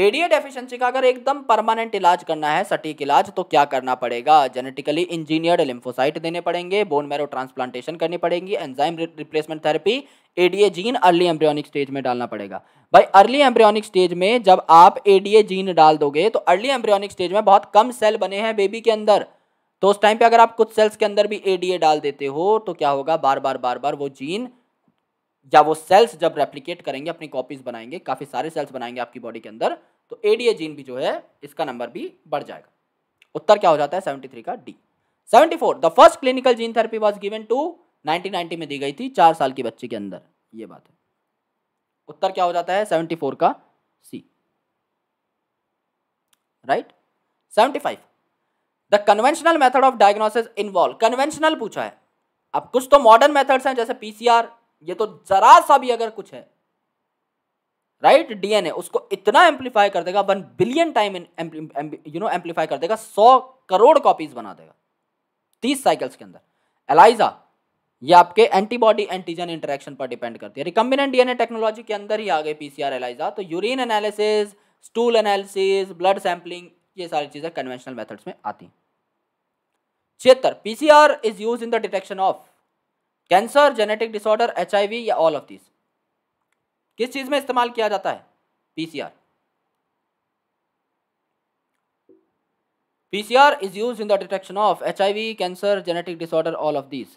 एडीए डेफिशिएंसी का अगर एकदम परमानेंट इलाज करना है सटीक इलाज तो क्या करना पड़ेगा जेनेटिकली इंजीनियर्ड लिम्फोसाइट देने पड़ेंगे बोन मैरो ट्रांसप्लांटेशन करनी पड़ेगी enzyme replacement therapy ADA gene early embryonic stage में डालना पड़ेगा भाई अर्ली एम्ब्रियोनिक स्टेज में जब आप एडीए जीन डाल दोगे तो अर्ली एम्ब्रियोनिक स्टेज में बहुत कम सेल बने हैं बेबी के अंदर तो उस टाइम पर अगर आप कुछ सेल्स के अंदर भी एडीए डाल देते हो तो क्या होगा बार बार बार बार वो जीन या वो सेल्स जब रेप्लीकेट करेंगे अपनी कॉपीज बनाएंगे काफ़ी सारे सेल्स बनाएंगे आपकी बॉडी के अंदर तो ए जीन भी जो है इसका नंबर भी बढ़ जाएगा उत्तर क्या हो जाता है सेवेंटी थ्री का D seventy four the first clinical gene therapy was given to nineteen ninety में दी गई थी चार साल की बच्चे के अंदर ये बात है उत्तर क्या हो जाता है सेवेंटी फोर का C right seventy five the conventional method of diagnosis involve conventional पूछा है अब कुछ तो मॉडर्न मेथड्स हैं जैसे पीसीआर ये तो जरा सा भी अगर कुछ है राइट डीएनए उसको इतना एम्पलीफाई कर देगा one billion time you know amplify कर देगा सौ करोड़ कॉपीज बना देगा तीस साइकिल्स के अंदर एलाइजा ये आपके एंटीबॉडी एंटीजन इंटरेक्शन पर डिपेंड करती है रिकम्बिनेंट डीएनए टेक्नोलॉजी के अंदर ही आ गई पीसीआर एलाइजा तो urine analysis stool analysis blood sampling ये सारी चीज़ें कन्वेंशनल मेथड्स में आती हैं छिहत्तर PCR is use in the detection of cancer genetic disorder H या ऑल ऑफ दिस किस चीज में इस्तेमाल किया जाता है PCR PCR is use in the detection of H cancer genetic disorder all of this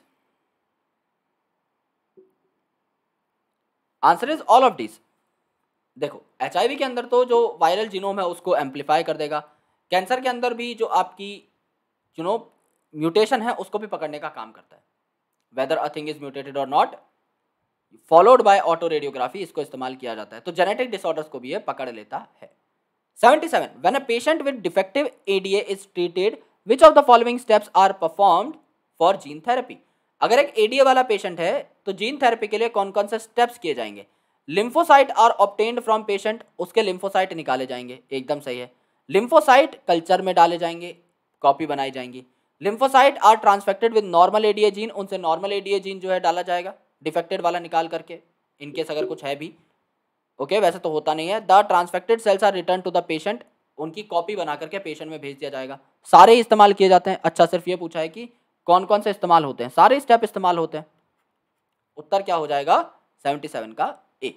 answer is all of these देखो H के अंदर तो जो वायरल जीनोम है उसको एम्पलीफाई कर देगा कैंसर के अंदर भी जो आपकी यू नो म्यूटेशन है उसको भी पकड़ने का काम करता है whether a thing is mutated or not followed by autoradiography इसको इस्तेमाल किया जाता है तो जेनेटिक डिसऑर्डर्स को भी ये पकड़ लेता है 77 when a patient with defective A is treated which of the following steps are performed for gene therapy अगर एक एडीए वाला पेशेंट है तो जीन थेरेपी के लिए कौन कौन से स्टेप्स किए जाएंगे lymphocyte are obtained from patient उसके लिम्फोसाइट निकाले जाएंगे एकदम सही है लिम्फोसाइट कल्चर में डाले जाएंगे कॉपी बनाई जाएंगी lymphocyte are transfected with normal ADA gene उनसे नॉर्मल एडीए जीन जो है डाला जाएगा डिफेक्टेड वाला निकाल करके इनकेस अगर कुछ है भी ओके okay, वैसे तो होता नहीं है the transfected cells are return to the patient उनकी कॉपी बना करके पेशेंट में भेज दिया जाएगा सारे इस्तेमाल किए जाते हैं अच्छा सिर्फ ये पूछा है कि कौन कौन से इस्तेमाल होते हैं सारे स्टेप इस्तेमाल होते हैं उत्तर क्या हो जाएगा सेवेंटी सेवन का A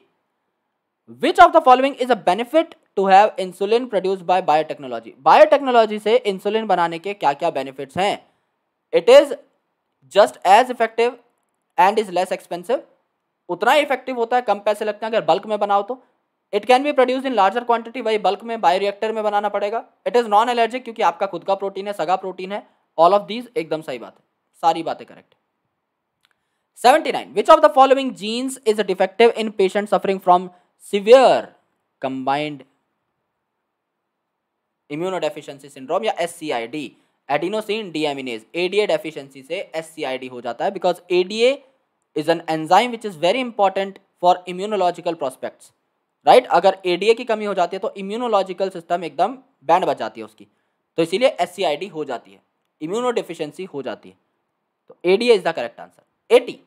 which of the following is a benefit to have insulin produce by biotechnology biotechnology से इंसुलिन बनाने के क्या क्या बेनिफिट्स हैं it is just as effective and is less expensive उतना ही इफेक्टिव होता है कम पैसे लगते हैं अगर बल्क में बनाओ तो it can be produce in larger quantity वही बल्क में बायोरिएक्टर में बनाना पड़ेगा इट इज़ नॉन एलर्जिक क्योंकि आपका खुद का प्रोटीन है सगा प्रोटीन है ऑल ऑफ दीज एकदम सही बात है सारी बातें correct seventy nine which of the following genes is defective in patient suffering from severe combined immunodeficiency syndrome या S C I D adenosine deaminase A deficiency से S C I D हो जाता है because A D A is an enzyme which is very important for immunological prospects right अगर A D ए की कमी हो जाती है तो इम्यूनोलॉजिकल सिस्टम एकदम बैंड बच जाती है उसकी तो इसीलिए एस सी आई डी हो जाती है इम्यूनो डिफिशियंसी हो जाती है तो A D A is the correct answer eighty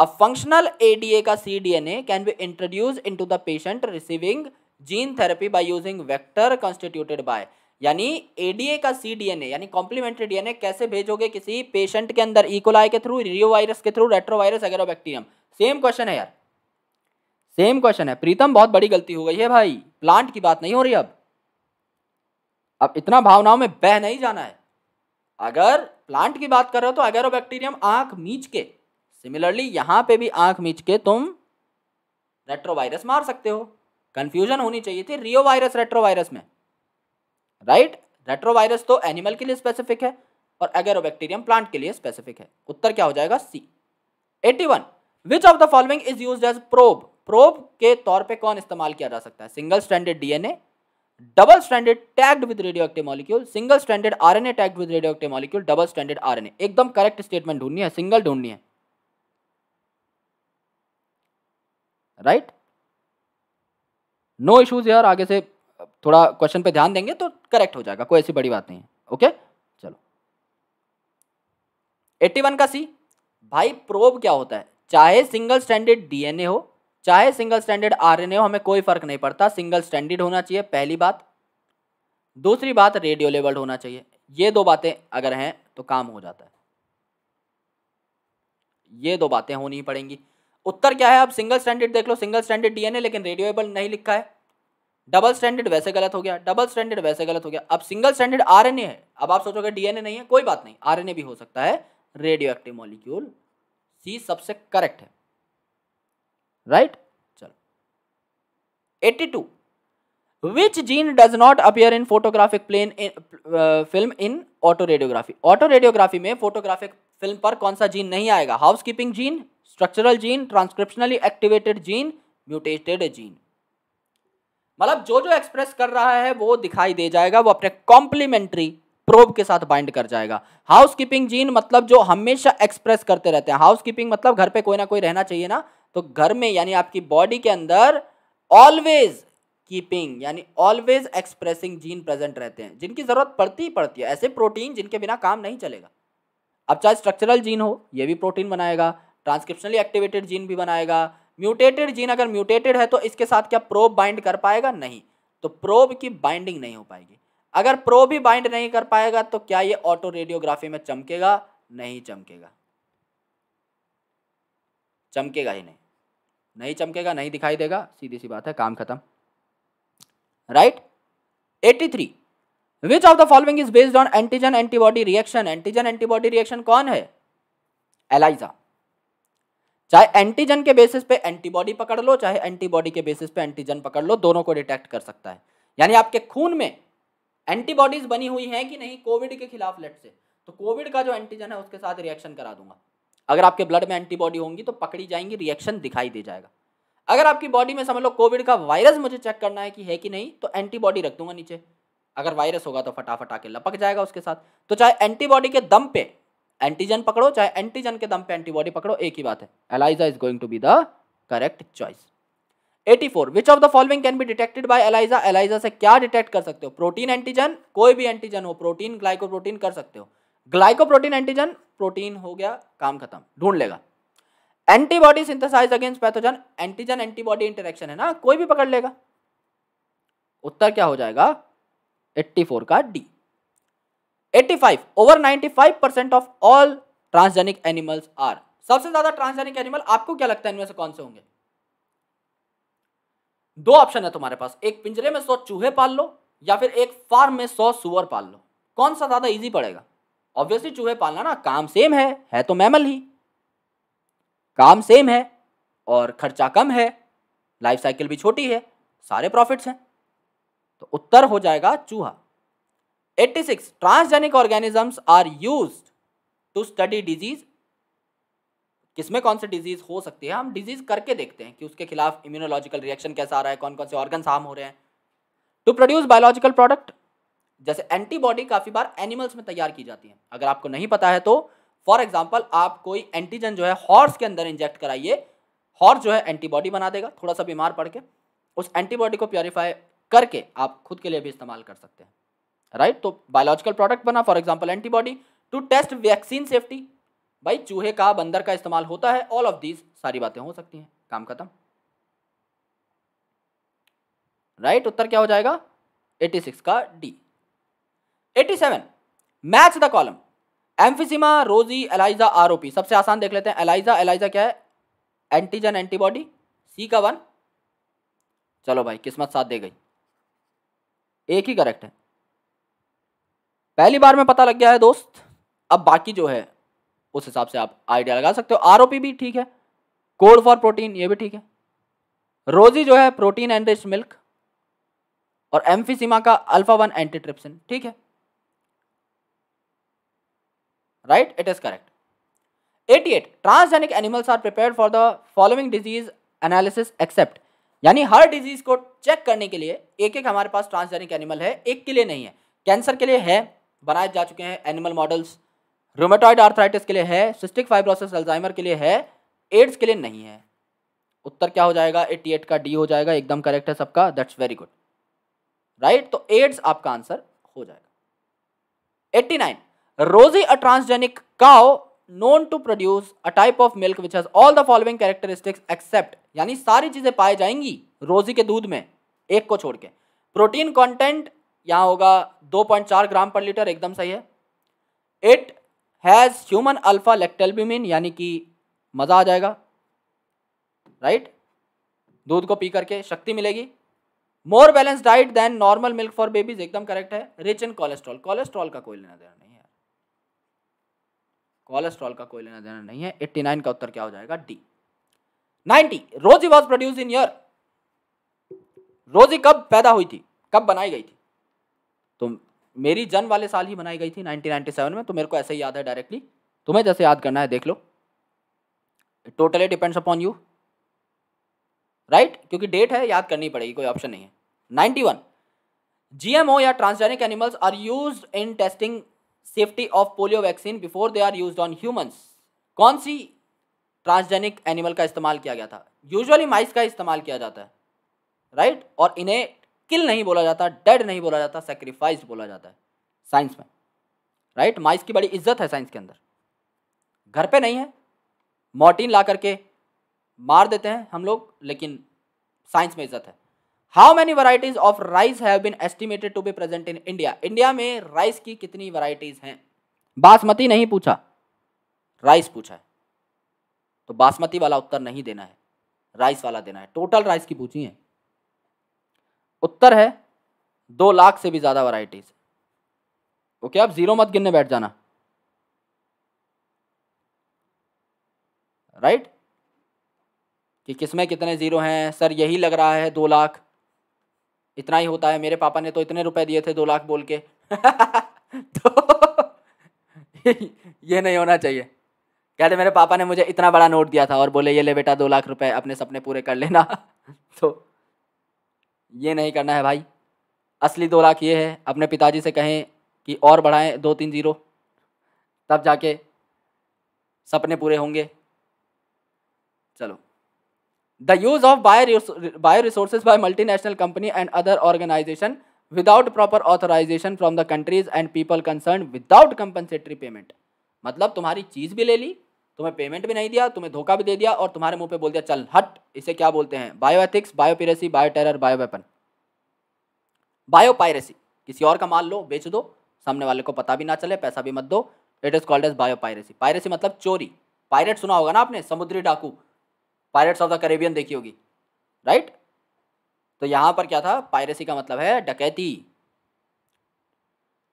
a functional A D A का C D N A can be introduce into the patient receiving gene therapy by using vector constituted by यानी ADA का C cDNA यानी complementary DNA कैसे भेजोगे किसी patient के अंदर E coli e. के थ्रू रियो वायरस के through retrovirus Agrobacterium same question है यार सेम क्वेश्चन है प्रीतम बहुत बड़ी गलती हो गई है भाई प्लांट की बात नहीं हो रही अब अब इतना भावनाओं में बह नहीं जाना है अगर प्लांट की बात कर रहे हो तो अगर बैक्टीरियम आंख मींच के सिमिलरली यहां पे भी आंख मींच के तुम रेट्रोवायरस मार सकते हो कंफ्यूजन होनी चाहिए थी रियो वायरस रेट्रोवायरस में राइट रेट्रोवायरस तो एनिमल के लिए स्पेसिफिक है और एगेरोबैक्टीरियम प्लांट के लिए स्पेसिफिक है उत्तर क्या हो जाएगा C eighty one which of the following is use as probe probe के तौर पे कौन इस्तेमाल किया जा सकता है single standard DNA double standard tagged with radioactive molecule single standard RNA tagged with radioactive molecule double standard RNA एकदम करेक्ट स्टेटमेंट ढूंढनी है सिंगल ढूंढनी है राइट right? नो इशूज़ यार आगे से थोड़ा क्वेश्चन पे ध्यान देंगे तो करेक्ट हो जाएगा कोई ऐसी बड़ी बात नहीं है ओके चलो एट्टी वन का सी भाई प्रोब क्या होता है चाहे सिंगल स्टैंडर्ड डीएनए हो चाहे सिंगल स्टैंडर्ड आरएनए हो हमें कोई फर्क नहीं पड़ता सिंगल स्टैंडर्ड होना चाहिए पहली बात दूसरी बात रेडियो लेवल्ड होना चाहिए ये दो बातें अगर हैं तो काम हो जाता है ये दो बातें होनी पड़ेंगी उत्तर क्या है आप सिंगल स्टैंडर्ड देख लो सिंगल स्टैंडर्ड डीएनए लेकिन रेडियोएबल नहीं लिखा है डबल स्टैंडर्ड वैसे गलत हो गया डबल स्टैंडर्ड वैसे गलत हो गया अब सिंगल स्टैंडर्ड आरएनए है अब आप सोचोगे डीएनए नहीं है कोई बात नहीं आरएनए भी हो सकता है रेडियो एक्टिव मॉलिक्यूल सी सबसे करेक्ट है राइट चलो 82 which gene does not appear in photographic plane film in autoradiography autoradiography में फोटोग्राफिक फिल्म पर कौन सा जीन नहीं आएगा housekeeping gene structural gene transcriptionally activated gene mutated gene मतलब जो जो एक्सप्रेस कर रहा है वो दिखाई दे जाएगा वो अपने कॉम्प्लीमेंट्री प्रोब के साथ बाइंड कर जाएगा हाउस कीपिंग जीन मतलब जो हमेशा एक्सप्रेस करते रहते हैं हाउस कीपिंग मतलब घर पे कोई ना कोई रहना चाहिए ना तो घर में यानी आपकी बॉडी के अंदर ऑलवेज कीपिंग यानी ऑलवेज एक्सप्रेसिंग जीन प्रेजेंट रहते हैं जिनकी ज़रूरत पड़ती ही पड़ती है ऐसे प्रोटीन जिनके बिना काम नहीं चलेगा अब चाहे स्ट्रक्चरल जीन हो ये भी प्रोटीन बनाएगा ट्रांसक्रिप्शनली एक्टिवेटेड जीन भी बनाएगा म्यूटेटेड जीन अगर म्यूटेटेड है तो इसके साथ क्या प्रोब बाइंड कर पाएगा नहीं तो प्रोब की बाइंडिंग नहीं हो पाएगी अगर प्रोब ही बाइंड नहीं कर पाएगा तो क्या ये ऑटो रेडियोग्राफी में चमकेगा नहीं चमकेगा चमकेगा ही नहीं नहीं चमकेगा नहीं दिखाई देगा सीधी सी बात है काम खत्म right eighty three which of the following is based on antigen antibody reaction antigen antibody reaction कौन है एलाइजा चाहे एंटीजन के बेसिस पे एंटीबॉडी पकड़ लो चाहे एंटीबॉडी के बेसिस पे एंटीजन पकड़ लो दोनों को डिटेक्ट कर सकता है यानी आपके खून में एंटीबॉडीज बनी हुई हैं कि नहीं कोविड के खिलाफ लेट से तो कोविड का जो एंटीजन है उसके साथ रिएक्शन करा दूंगा अगर आपके ब्लड में एंटीबॉडी होंगी तो पकड़ी जाएंगी रिएक्शन दिखाई दे जाएगा अगर आपकी बॉडी में समझ लो कोविड का वायरस मुझे चेक करना है कि है कि नहीं तो एंटीबॉडी रख दूंगा नीचे अगर वायरस होगा तो फटाफट आके लपक जाएगा उसके साथ तो चाहे एंटीबॉडी के दम पे एंटीजन पकड़ो चाहे एंटीजन के दम पे एंटीबॉडी पकड़ो एक ही बात है ELISA is going to be the correct choice 84 which of the following can be detected by ELISA ELISA से क्या डिटेक्ट कर सकते हो प्रोटीन एंटीजन कोई भी एंटीजन हो प्रोटीन ग्लाइकोप्रोटीन कर सकते हो ग्लाइकोप्रोटीन एंटीजन प्रोटीन हो गया काम खत्म ढूंढ लेगा antibody synthesize against pathogen antigen antibody interaction है ना कोई भी पकड़ लेगा उत्तर क्या हो जाएगा 84 का D 85 over 95 percent of all transgenic animals are सबसे ज्यादा ट्रांसजेनिक एनिमल आपको क्या लगता है इनमें से कौन से होंगे दो ऑप्शन है तुम्हारे पास एक पिंजरे में सौ चूहे पाल लो या फिर एक फार्म में सौ सुअर पाल लो कौन सा ज्यादा इजी पड़ेगा ऑब्वियसली चूहे पालना ना काम सेम है है तो मैमल ही काम सेम है और खर्चा कम है लाइफ साइकिल भी छोटी है सारे प्रॉफिट्स हैं तो उत्तर हो जाएगा चूहा 86 transgenic organisms are used to study disease किसमें कौन से डिजीज हो सकती है हम डिजीज करके देखते हैं कि उसके खिलाफ इम्यूनोलॉजिकल रिएक्शन कैसा आ रहा है कौन कौन से ऑर्गन हार्म हो रहे हैं टू प्रोड्यूस बायोलॉजिकल प्रोडक्ट जैसे एंटीबॉडी काफी बार एनिमल्स में तैयार की जाती है अगर आपको नहीं पता है तो फॉर एग्जाम्पल आप कोई एंटीजन जो है हॉर्स के अंदर इंजेक्ट कराइए हॉर्स जो है एंटीबॉडी बना देगा थोड़ा सा बीमार पड़ के उस एंटीबॉडी को प्योरीफाई करके आप खुद के लिए भी इस्तेमाल कर सकते हैं राइट तो बायोलॉजिकल प्रोडक्ट बना for example antibody to test vaccine safety भाई चूहे का बंदर का इस्तेमाल होता है ऑल ऑफ दीज सारी बातें हो सकती हैं काम खत्म राइट right, उत्तर क्या हो जाएगा 86 का D 87 match the column emphysema Rosie ELISA ROP सबसे आसान देख लेते हैं एलाइजा एलाइजा क्या है एंटीजन एंटीबॉडी सी का वन चलो भाई किस्मत साथ दे गई एक ही करेक्ट है पहली बार में पता लग गया है दोस्त अब बाकी जो है उस हिसाब से आप आइडिया लगा सकते हो आर भी ठीक है कोड फॉर प्रोटीन ये भी ठीक है रोजी जो है प्रोटीन एंड रिच मिल्क और एम्फीसीमा का अल्फा वन एंटीट्रिप्सिन ठीक है right it is correct 88 transgenic animals are prepare for the following disease analysis except यानी हर डिजीज को चेक करने के लिए एक एक हमारे पास ट्रांसजेनिक एनिमल है एक के लिए नहीं है कैंसर के लिए है बनाए जा चुके हैं एनिमल मॉडल्स रोमेटॉइड आर्थराइटिस के लिए है सिस्टिक फाइब्रोसिस अल्जाइमर के लिए है एड्स के लिए नहीं है उत्तर क्या हो जाएगा 88 का डी हो जाएगा एकदम करेक्ट है सबका दैट्स वेरी गुड राइट तो एड्स आपका आंसर हो जाएगा 89 Rosie a transgenic cow known to produce a type of milk which has all the following characteristics except यानी सारी चीजें पाई जाएंगी रोजी के दूध में एक को छोड़ के प्रोटीन कॉन्टेंट यहाँ होगा 2.4 ग्राम पर लीटर एकदम सही है it has human alpha lactalbumin यानी कि मज़ा आ जाएगा राइट दूध को पी करके शक्ति मिलेगी more balance diet than normal milk for babies एकदम करेक्ट है रिच इन कोलेस्ट्रॉल कोलेस्ट्रॉल का कोई लेना देना नहीं है कोलेस्ट्रॉल का कोई लेना देना नहीं है 89 का उत्तर क्या हो जाएगा डी 90 रोजी वॉज प्रोड्यूस इन ईयर रोजी कब पैदा हुई थी कब बनाई गई थी तो मेरी जन्म वाले साल ही बनाई गई थी 1997 में तो मेरे को ऐसे ही याद है डायरेक्टली तुम्हें जैसे याद करना है देख लो totally depends upon you right क्योंकि डेट है याद करनी पड़ेगी कोई ऑप्शन नहीं है ninety one G M O या transgenic animals are used in testing safety of polio vaccine before they are used on humans कौन सी ट्रांसजेनिक एनिमल का इस्तेमाल किया गया था यूजअली माइस का इस्तेमाल किया जाता है राइट right? और इन्हें किल नहीं बोला जाता डेड नहीं बोला जाता सेक्रीफाइस बोला जाता है साइंस में राइट माइस की बड़ी इज्जत है साइंस के अंदर घर पे नहीं है मोर्टीन ला करके मार देते हैं हम लोग लेकिन साइंस में इज्जत है how many varieties of rice have been estimated to be present in India India में राइस की कितनी वराइटीज हैं बासमती नहीं पूछा राइस पूछा है तो बासमती वाला उत्तर नहीं देना है राइस वाला देना है टोटल राइस की पूछी है उत्तर है दो लाख से भी ज़्यादा वराइटीज़ ओके आप ज़ीरो मत गिनने बैठ जाना राइट कि किसमें कितने ज़ीरो हैं सर यही लग रहा है दो लाख इतना ही होता है मेरे पापा ने तो इतने रुपए दिए थे दो लाख बोल के तो ये नहीं होना चाहिए कहते मेरे पापा ने मुझे इतना बड़ा नोट दिया था और बोले ये ले बेटा दो लाख रुपए अपने सपने पूरे कर लेना तो ये नहीं करना है भाई असली दो लाख ये है अपने पिताजी से कहें कि और बढ़ाएं दो तीन जीरो तब जाके सपने पूरे होंगे चलो the use of bio bio resources by multinational company and other organisation without proper authorisation from the countries and people concern without compensatory payment मतलब तुम्हारी चीज़ भी ले ली तुम्हें पेमेंट भी नहीं दिया तुम्हें धोखा भी दे दिया और तुम्हारे मुंह पे बोल दिया चल हट इसे क्या बोलते हैं bioethics biopiracy bioterror bioweapon biopiracy किसी और का माल लो बेच दो सामने वाले को पता भी ना चले पैसा भी मत दो it is called as biopiracy piracy मतलब चोरी पायरेट सुना होगा ना आपने समुद्री डाकू पायरेट्स ऑफ द करेबियन देखी होगी राइट तो यहां पर क्या था पायरेसी का मतलब है डकैती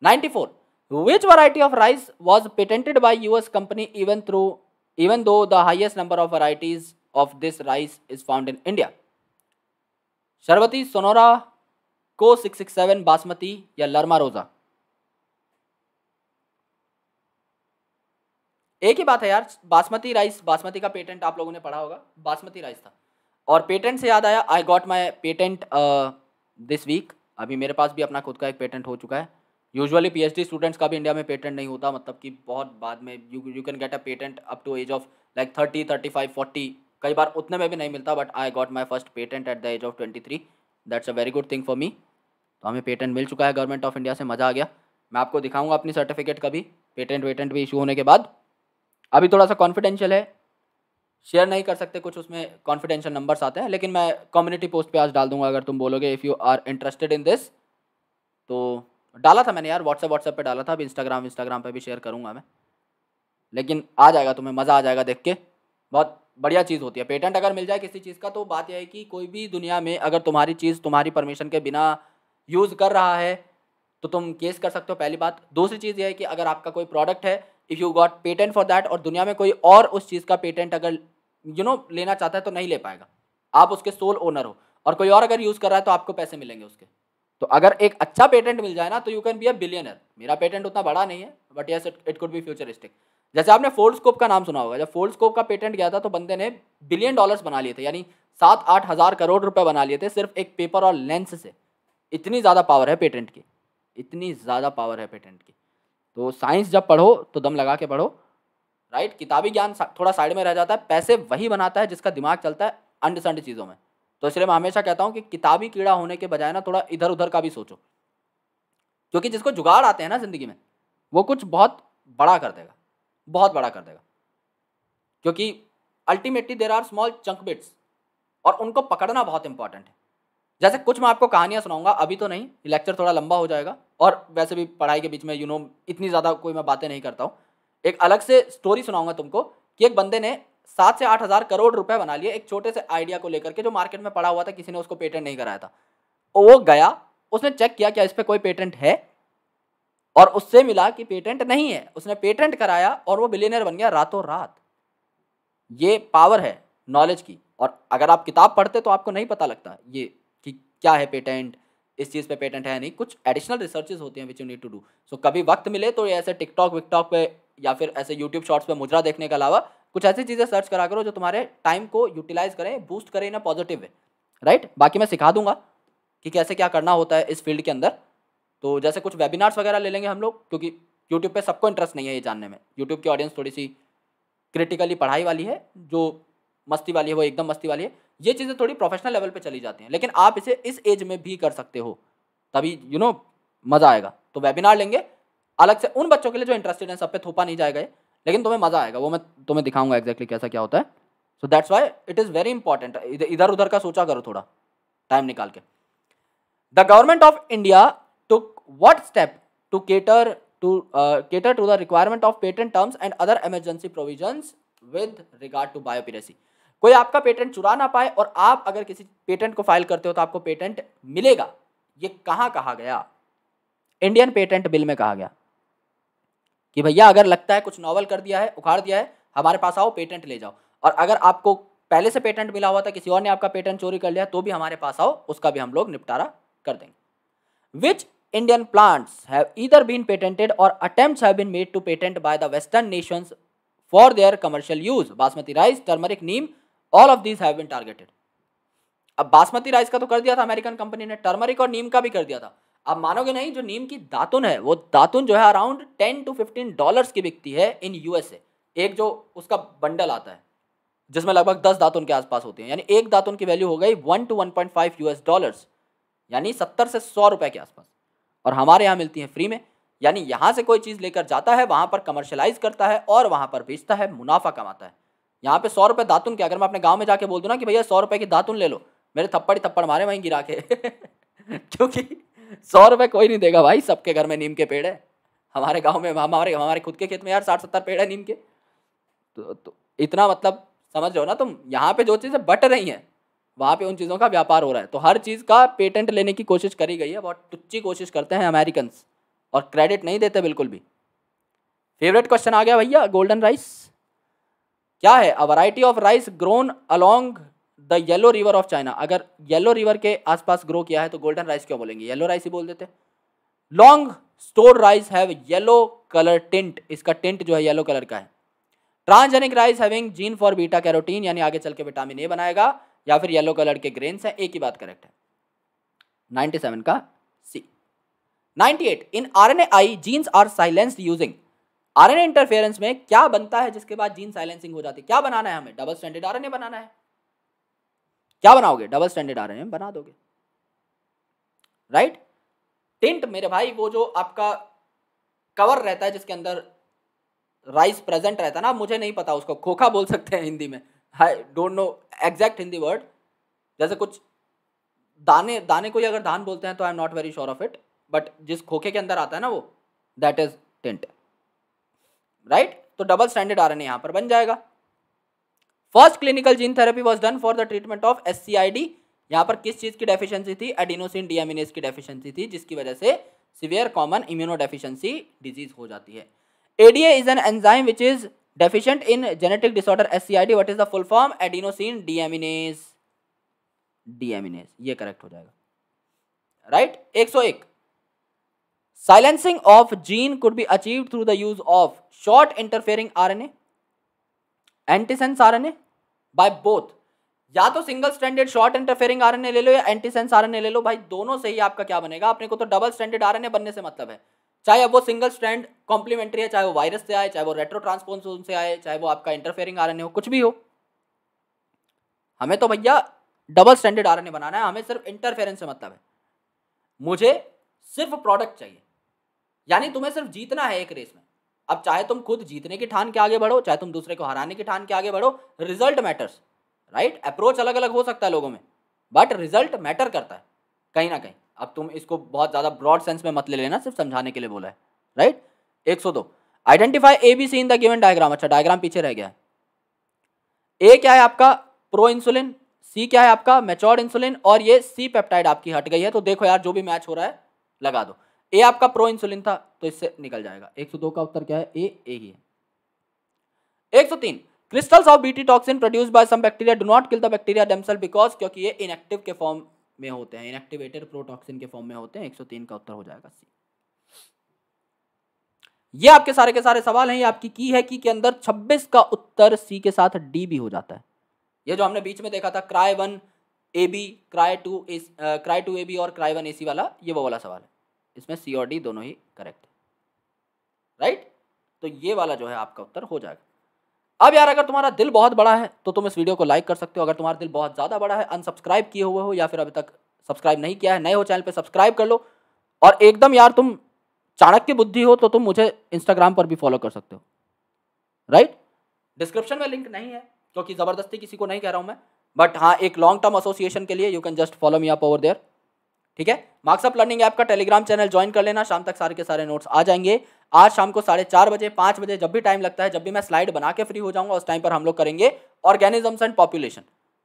94 which variety of rice was patented by US company even through even though the highest number of varieties of this rice is found in India. Sharvati Sonora को 667 बासमती या लर्मा रोजा एक ही बात है यार बासमती राइस बासमती का पेटेंट आप लोगों ने पढ़ा होगा बासमती राइस था और पेटेंट से याद आया I got my patent this week अभी मेरे पास भी अपना खुद का एक पेटेंट हो चुका है यूजुअली पीएचडी स्टूडेंट्स का भी इंडिया में पेटेंट नहीं होता मतलब कि बहुत बाद में you you can get a patent up to age of like thirty thirty five forty कई बार उतने में भी नहीं मिलता but I got my first patent at the age of twenty three that's a very good thing for me तो हमें patent मिल चुका है गवर्नमेंट ऑफ इंडिया से मज़ा आ गया मैं आपको दिखाऊंगा अपनी सर्टिफिकेट का भी पेटेंट वेटेंट भी इशू होने के बाद अभी थोड़ा सा कॉन्फिडेंशियल है शेयर नहीं कर सकते कुछ उसमें कॉन्फिडेंशियल नंबर्स आते हैं लेकिन मैं कम्युनिटी पोस्ट पे आज डाल दूंगा अगर तुम बोलोगे if you are interested in this तो डाला था मैंने यार व्हाट्सएप व्हाट्सएप पे डाला था अब इंस्टाग्राम इंस्टाग्राम पे भी शेयर करूँगा मैं लेकिन आ जाएगा तुम्हें मज़ा आ जाएगा देख के बहुत बढ़िया चीज़ होती है पेटेंट अगर मिल जाए किसी चीज़ का तो बात यह है कि कोई भी दुनिया में अगर तुम्हारी चीज़ तुम्हारी परमिशन के बिना यूज़ कर रहा है तो तुम केस कर सकते हो पहली बात दूसरी चीज़ यह है कि अगर आपका कोई प्रोडक्ट है if you got patent for that और दुनिया में कोई और उस चीज़ का पेटेंट अगर यू नो लेना चाहता है तो नहीं ले पाएगा आप उसके सोल ओनर हो और कोई और अगर यूज़ कर रहा है तो आपको पैसे मिलेंगे उसके तो अगर एक अच्छा पेटेंट मिल जाए ना तो you can be a billionaire मेरा पेटेंट उतना बड़ा नहीं है but yes it could be futuristic जैसे आपने फोल्ड स्कोप का नाम सुना होगा जब फोल्ड स्कोप का पेटेंट गया था तो बंदे ने बिलियन डॉलर्स बना लिए थे यानी सात आठ हज़ार करोड़ रुपए बना लिए थे सिर्फ एक पेपर और लेंस से इतनी ज़्यादा पावर है पेटेंट की इतनी ज़्यादा पावर है पेटेंट की तो साइंस जब पढ़ो तो दम लगा के पढ़ो राइट किताबी ज्ञान थोड़ा साइड में रह जाता है पैसे वही बनाता है जिसका दिमाग चलता है अंडसंड चीज़ों में तो इसलिए मैं हमेशा कहता हूँ कि किताबी कीड़ा होने के बजाय ना थोड़ा इधर उधर का भी सोचो क्योंकि जिसको जुगाड़ आते हैं ना ज़िंदगी में वो कुछ बहुत बड़ा कर देगा बहुत बड़ा कर देगा क्योंकि ultimately there are small chunk bits और उनको पकड़ना बहुत इंपॉर्टेंट है जैसे कुछ मैं आपको कहानियाँ सुनाऊंगा अभी तो नहीं लेक्चर थोड़ा लंबा हो जाएगा और वैसे भी पढ़ाई के बीच में यू you नो know, इतनी ज़्यादा कोई मैं बातें नहीं करता हूँ एक अलग से स्टोरी सुनाऊंगा तुमको कि एक बंदे ने सात से आठ हज़ार करोड़ रुपए बना लिए एक छोटे से आइडिया को लेकर के जो मार्केट में पड़ा हुआ था किसी ने उसको पेटेंट नहीं कराया था वो गया उसने चेक किया क्या कि इस पर कोई पेटेंट है और उससे मिला कि पेटेंट नहीं है उसने पेटेंट कराया और वो बिलियनर बन गया रातों रात ये पावर है नॉलेज की और अगर आप किताब पढ़ते तो आपको नहीं पता लगता ये कि क्या है पेटेंट इस चीज़ पे पेटेंट है नहीं कुछ एडिशनल रिसर्चेज होती हैं which you need to do so कभी वक्त मिले तो ये ऐसे टिकटॉक विकटॉक पे या फिर ऐसे यूट्यूब शॉर्ट्स पे मुजरा देखने के अलावा कुछ ऐसी चीज़ें सर्च करा करो जो तुम्हारे टाइम को यूटिलाइज करें बूस्ट करें इन अ पॉजिटिव वे राइट बाकी मैं सिखा दूंगा कि कैसे क्या करना होता है इस फील्ड के अंदर तो जैसे कुछ वेबिनार्स वगैरह ले लेंगे हम लोग क्योंकि यूट्यूब पर सबको इंटरेस्ट नहीं है ये जानने में यूट्यूब की ऑडियंस थोड़ी सी क्रिटिकली पढ़ाई वाली है जो मस्ती वाली है वो एकदम मस्ती वाली है ये चीज़ें थोड़ी प्रोफेशनल लेवल पे चली जाती हैं लेकिन आप इसे इस एज में भी कर सकते हो तभी यू you नो know, मज़ा आएगा तो वेबिनार लेंगे अलग से उन बच्चों के लिए जो इंटरेस्टेड हैं सब पे थोपा नहीं जाएगा ये लेकिन तुम्हें मज़ा आएगा वो मैं तुम्हें दिखाऊंगा exactly कैसा क्या होता है so that's why it is very important इधर उधर का सोचा करो थोड़ा टाइम निकाल के the government of India took what step to cater to cater to the requirement of patent terms and other emergency provisions with regard to biopiracy कोई आपका पेटेंट चुरा ना पाए और आप अगर किसी पेटेंट को फाइल करते हो तो आपको पेटेंट मिलेगा ये कहाँ कहा गया इंडियन पेटेंट बिल में कहा गया कि भैया अगर लगता है कुछ नॉवल कर दिया है उखाड़ दिया है हमारे पास आओ पेटेंट ले जाओ और अगर आपको पहले से पेटेंट मिला हुआ था किसी और ने आपका पेटेंट चोरी कर लिया तो भी हमारे पास आओ उसका भी हम लोग निपटारा कर देंगे विच इंडियन प्लांट्स हैव इधर बीन पेटेंटेड और attempt have been made to patent by the western nations for their commercial use basmati rice turmeric neem all of this have been targeted अब बासमती राइस का तो कर दिया था अमेरिकन कंपनी ने turmeric और नीम का भी कर दिया था आप मानोगे नहीं जो नीम की दातुन है वो दातुन जो है around ten to fifteen dollars की बिकती है इन यूएसए एक जो उसका बंडल आता है जिसमें लगभग दस दातुन के आसपास होती हैं यानी एक दातुन की वैल्यू हो गई one to one point five US dollars यानी सत्तर से सौ रुपये के आसपास और हमारे यहाँ मिलती हैं फ्री में यानी यहाँ से कोई चीज़ लेकर जाता है वहाँ पर कमर्शलाइज करता है और वहाँ पर बेचता है मुनाफा कमाता है यहाँ पे सौ रुपये दातुन के अगर मैं अपने गाँव में जाके बोल दूँ ना कि भैया सौ रुपये की दातुन ले लो मेरे थप्पड़ थप्पड़ मारे वहीं गिरा के क्योंकि सौ रुपये कोई नहीं देगा भाई सबके घर में नीम के पेड़ है हमारे गांव में हमारे हमारे खुद के खेत में यार साठ सत्तर पेड़ है नीम के तो, तो इतना मतलब समझ रहे हो ना तुम यहाँ पे जो चीज़ें बट रही हैं वहाँ पे उन चीज़ों का व्यापार हो रहा है तो हर चीज़ का पेटेंट लेने की कोशिश करी गई है बहुत टुच्ची कोशिश करते हैं अमेरिकन और क्रेडिट नहीं देते बिल्कुल भी फेवरेट क्वेश्चन आ गया भैया गोल्डन राइस क्या है a variety of rice grown along the yellow river of China अगर येलो रिवर के आसपास ग्रो किया है तो गोल्डन राइस क्यों बोलेंगे येलो राइस ही बोल देते long store rice have yellow colour tint इसका टिंट जो है येलो कलर का है transgenic rice having gene for beta carotene यानी आगे चल के विटामिन ए बनाएगा या फिर येलो कलर के ग्रेन्स है एक ही बात करेक्ट है 97 का C 98 in I genes are silenced using RNA interference में क्या बनता है जिसके बाद जीन साइलेंसिंग हो जाती है क्या बनाना है हमें डबल स्टैंडर्ड आरएनए बनाना है क्या बनाओगे डबल स्टैंडर्ड आर बना दोगे राइट right? टिंट मेरे भाई वो जो आपका कवर रहता है जिसके अंदर राइस प्रेजेंट रहता है ना मुझे नहीं पता उसको खोखा बोल सकते हैं हिंदी में I don't know exact Hindi word जैसे कुछ दाने दाने को ही अगर धान बोलते हैं तो I am not very sure of it but जिस खोखे के अंदर आता है ना वो दैट इज टिंट राइट तो डबल स्टैंडर्ड आर एन यहाँ पर बन जाएगा first clinical gene therapy was done for the treatment of S C I D यहाँ पर किस चीज़ की डेफिशिएंसी थी एडिनोसिन डीएमिनेस की डेफिशिएंसी थी जिसकी वजह से severe common immunodeficiency disease हो जाती है ADA is an enzyme which is deficient in genetic disorder S C I D what is the full form adenosine deaminase deaminase ये करेक्ट हो जाएगा राइट right? एक सौ एक silencing of gene could be achieve through the use of short interfering R N A antisense RNA by both या तो single standard short interfering RNA ले लो या एंटीसेंस आरएनए ले लो भाई दोनों से ही आपका क्या बनेगा अपने को तो डबल स्टैंडर्ड आरएनए बनने से मतलब है चाहे अब वो सिंगल स्टैंड कॉम्प्लीमेंट्री है चाहे वो वायरस से आए चाहे वो रेट्रो ट्रांसपोन्स से आए चाहे वो आपका इंटरफेयरिंग आरएनए हो कुछ भी हो हमें तो भैया डबल स्टैंडर्ड आरएनए बनाना है हमें सिर्फ इंटरफेरेंस से मतलब है मुझे सिर्फ प्रोडक्ट चाहिए यानी तुम्हें सिर्फ जीतना है एक रेस में अब चाहे तुम खुद जीतने की ठान के आगे बढ़ो चाहे तुम दूसरे को हराने की ठान के आगे बढ़ो रिजल्ट मैटर्स राइट अप्रोच अलग अलग हो सकता है लोगों में बट रिजल्ट मैटर करता है कहीं ना कहीं अब तुम इसको बहुत ज़्यादा ब्रॉड सेंस में मत ले लेना सिर्फ समझाने के लिए बोला है राइट एक सौ दो identify A B C in the given diagram अच्छा डायग्राम पीछे रह गया है ए क्या है आपका प्रो इंसुलिन सी क्या है आपका मेचोर्ड इंसुलिन और ये सी पेप्टाइड आपकी हट गई है तो देखो यार जो भी मैच हो रहा है लगा दो ए आपका प्रो इंसुलिन था तो इससे निकल जाएगा 102 का उत्तर क्या है ए ए ही है 103 crystals of BT toxin produce by some bacteria do not kill the bacteria themselves because क्योंकि ये इनएक्टिव के फॉर्म में होते हैं इनएक्टिवेटेड प्रोटॉक्सिन के फॉर्म में होते हैं 103 का उत्तर हो जाएगा सी ये आपके सारे के सारे सवाल हैं ये आपकी की है की के अंदर 26 का उत्तर सी के साथ डी भी हो जाता है ये जो हमने बीच में देखा था cry one A B cry two A cry two A B और क्राई वन ए सी वाला ये वो वाला सवाल है इसमें सी और डी दोनों ही करेक्ट है राइट तो ये वाला जो है आपका उत्तर हो जाएगा अब यार अगर तुम्हारा दिल बहुत बड़ा है तो तुम इस वीडियो को लाइक कर सकते हो अगर तुम्हारा दिल बहुत ज़्यादा बड़ा है अनसब्सक्राइब किए हुए हो या फिर अभी तक सब्सक्राइब नहीं किया है नए हो चैनल पर सब्सक्राइब कर लो और एकदम यार तुम चाणक्य बुद्धि हो तो तुम मुझे इंस्टाग्राम पर भी फॉलो कर सकते हो राइट डिस्क्रिप्शन में लिंक नहीं है क्योंकि ज़बरदस्ती किसी को नहीं कह रहा हूँ मैं बट हाँ एक लॉन्ग टर्म एसोसिएशन के लिए you can just follow me up over there ठीक है मार्क्सअप लर्निंग ऐप का टेलीग्राम चैनल ज्वाइन कर लेना शाम तक सारे के सारे नोट्स आ जाएंगे आज शाम को साढ़े चार बजे पाँच बजे जब भी टाइम लगता है जब भी मैं स्लाइड बना के फ्री हो जाऊंगा उस टाइम पर हम लोग करेंगे ऑर्गेनिजम्स एंड पॉपुलेशन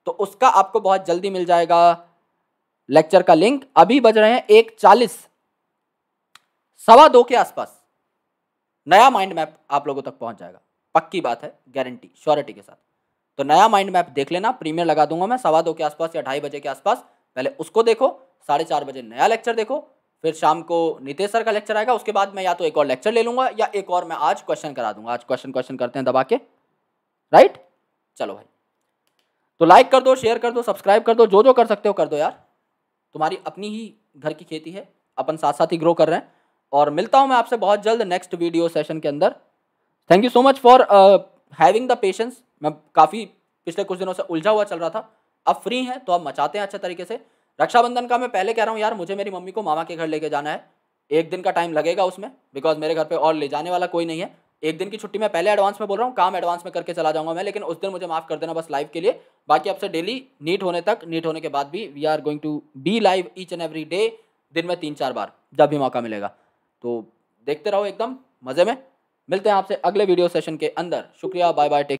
तो उसका आपको बहुत जल्दी मिल जाएगा लेक्चर का लिंक अभी बज रहे हैं एक चालीस सवा दो के आसपास नया माइंड मैप आप लोगों तक पहुंच जाएगा पक्की बात है गारंटी श्योरिटी के साथ तो नया माइंड मैप देख लेना प्रीमियर लगा दूंगा मैं सवा दो के आसपास या ढाई बजे के आसपास पहले उसको देखो साढ़े चार बजे नया लेक्चर देखो फिर शाम को नितेश सर का लेक्चर आएगा उसके बाद मैं या तो एक और लेक्चर ले लूँगा या एक और मैं आज क्वेश्चन करा दूंगा आज क्वेश्चन क्वेश्चन करते हैं दबा के राइट चलो भाई तो लाइक कर दो शेयर कर दो सब्सक्राइब कर दो जो जो कर सकते हो कर दो यार तुम्हारी अपनी ही घर की खेती है अपन साथ साथ ही ग्रो कर रहे हैं और मिलता हूँ मैं आपसे बहुत जल्द नेक्स्ट वीडियो सेशन के अंदर thank you so much for having the patience मैं काफ़ी पिछले कुछ दिनों से उलझा हुआ चल रहा था अब फ्री हैं तो आप मचाते हैं अच्छे तरीके से रक्षाबंधन का मैं पहले कह रहा हूँ यार मुझे मेरी मम्मी को मामा के घर लेके जाना है एक दिन का टाइम लगेगा उसमें बिकॉज मेरे घर पर और ले जाने वाला कोई नहीं है एक दिन की छुट्टी मैं पहले एडवांस में बोल रहा हूँ काम एडवांस में करके चला जाऊंगा मैं लेकिन उस दिन मुझे माफ़ कर देना बस लाइव के लिए बाकी आपसे डेली नीट होने तक नीट होने के बाद भी we are going to be live each and every day दिन में तीन चार बार जब भी मौका मिलेगा तो देखते रहो एकदम मज़े में मिलते हैं आपसे अगले वीडियो सेशन के अंदर शुक्रिया बाय बाय टेक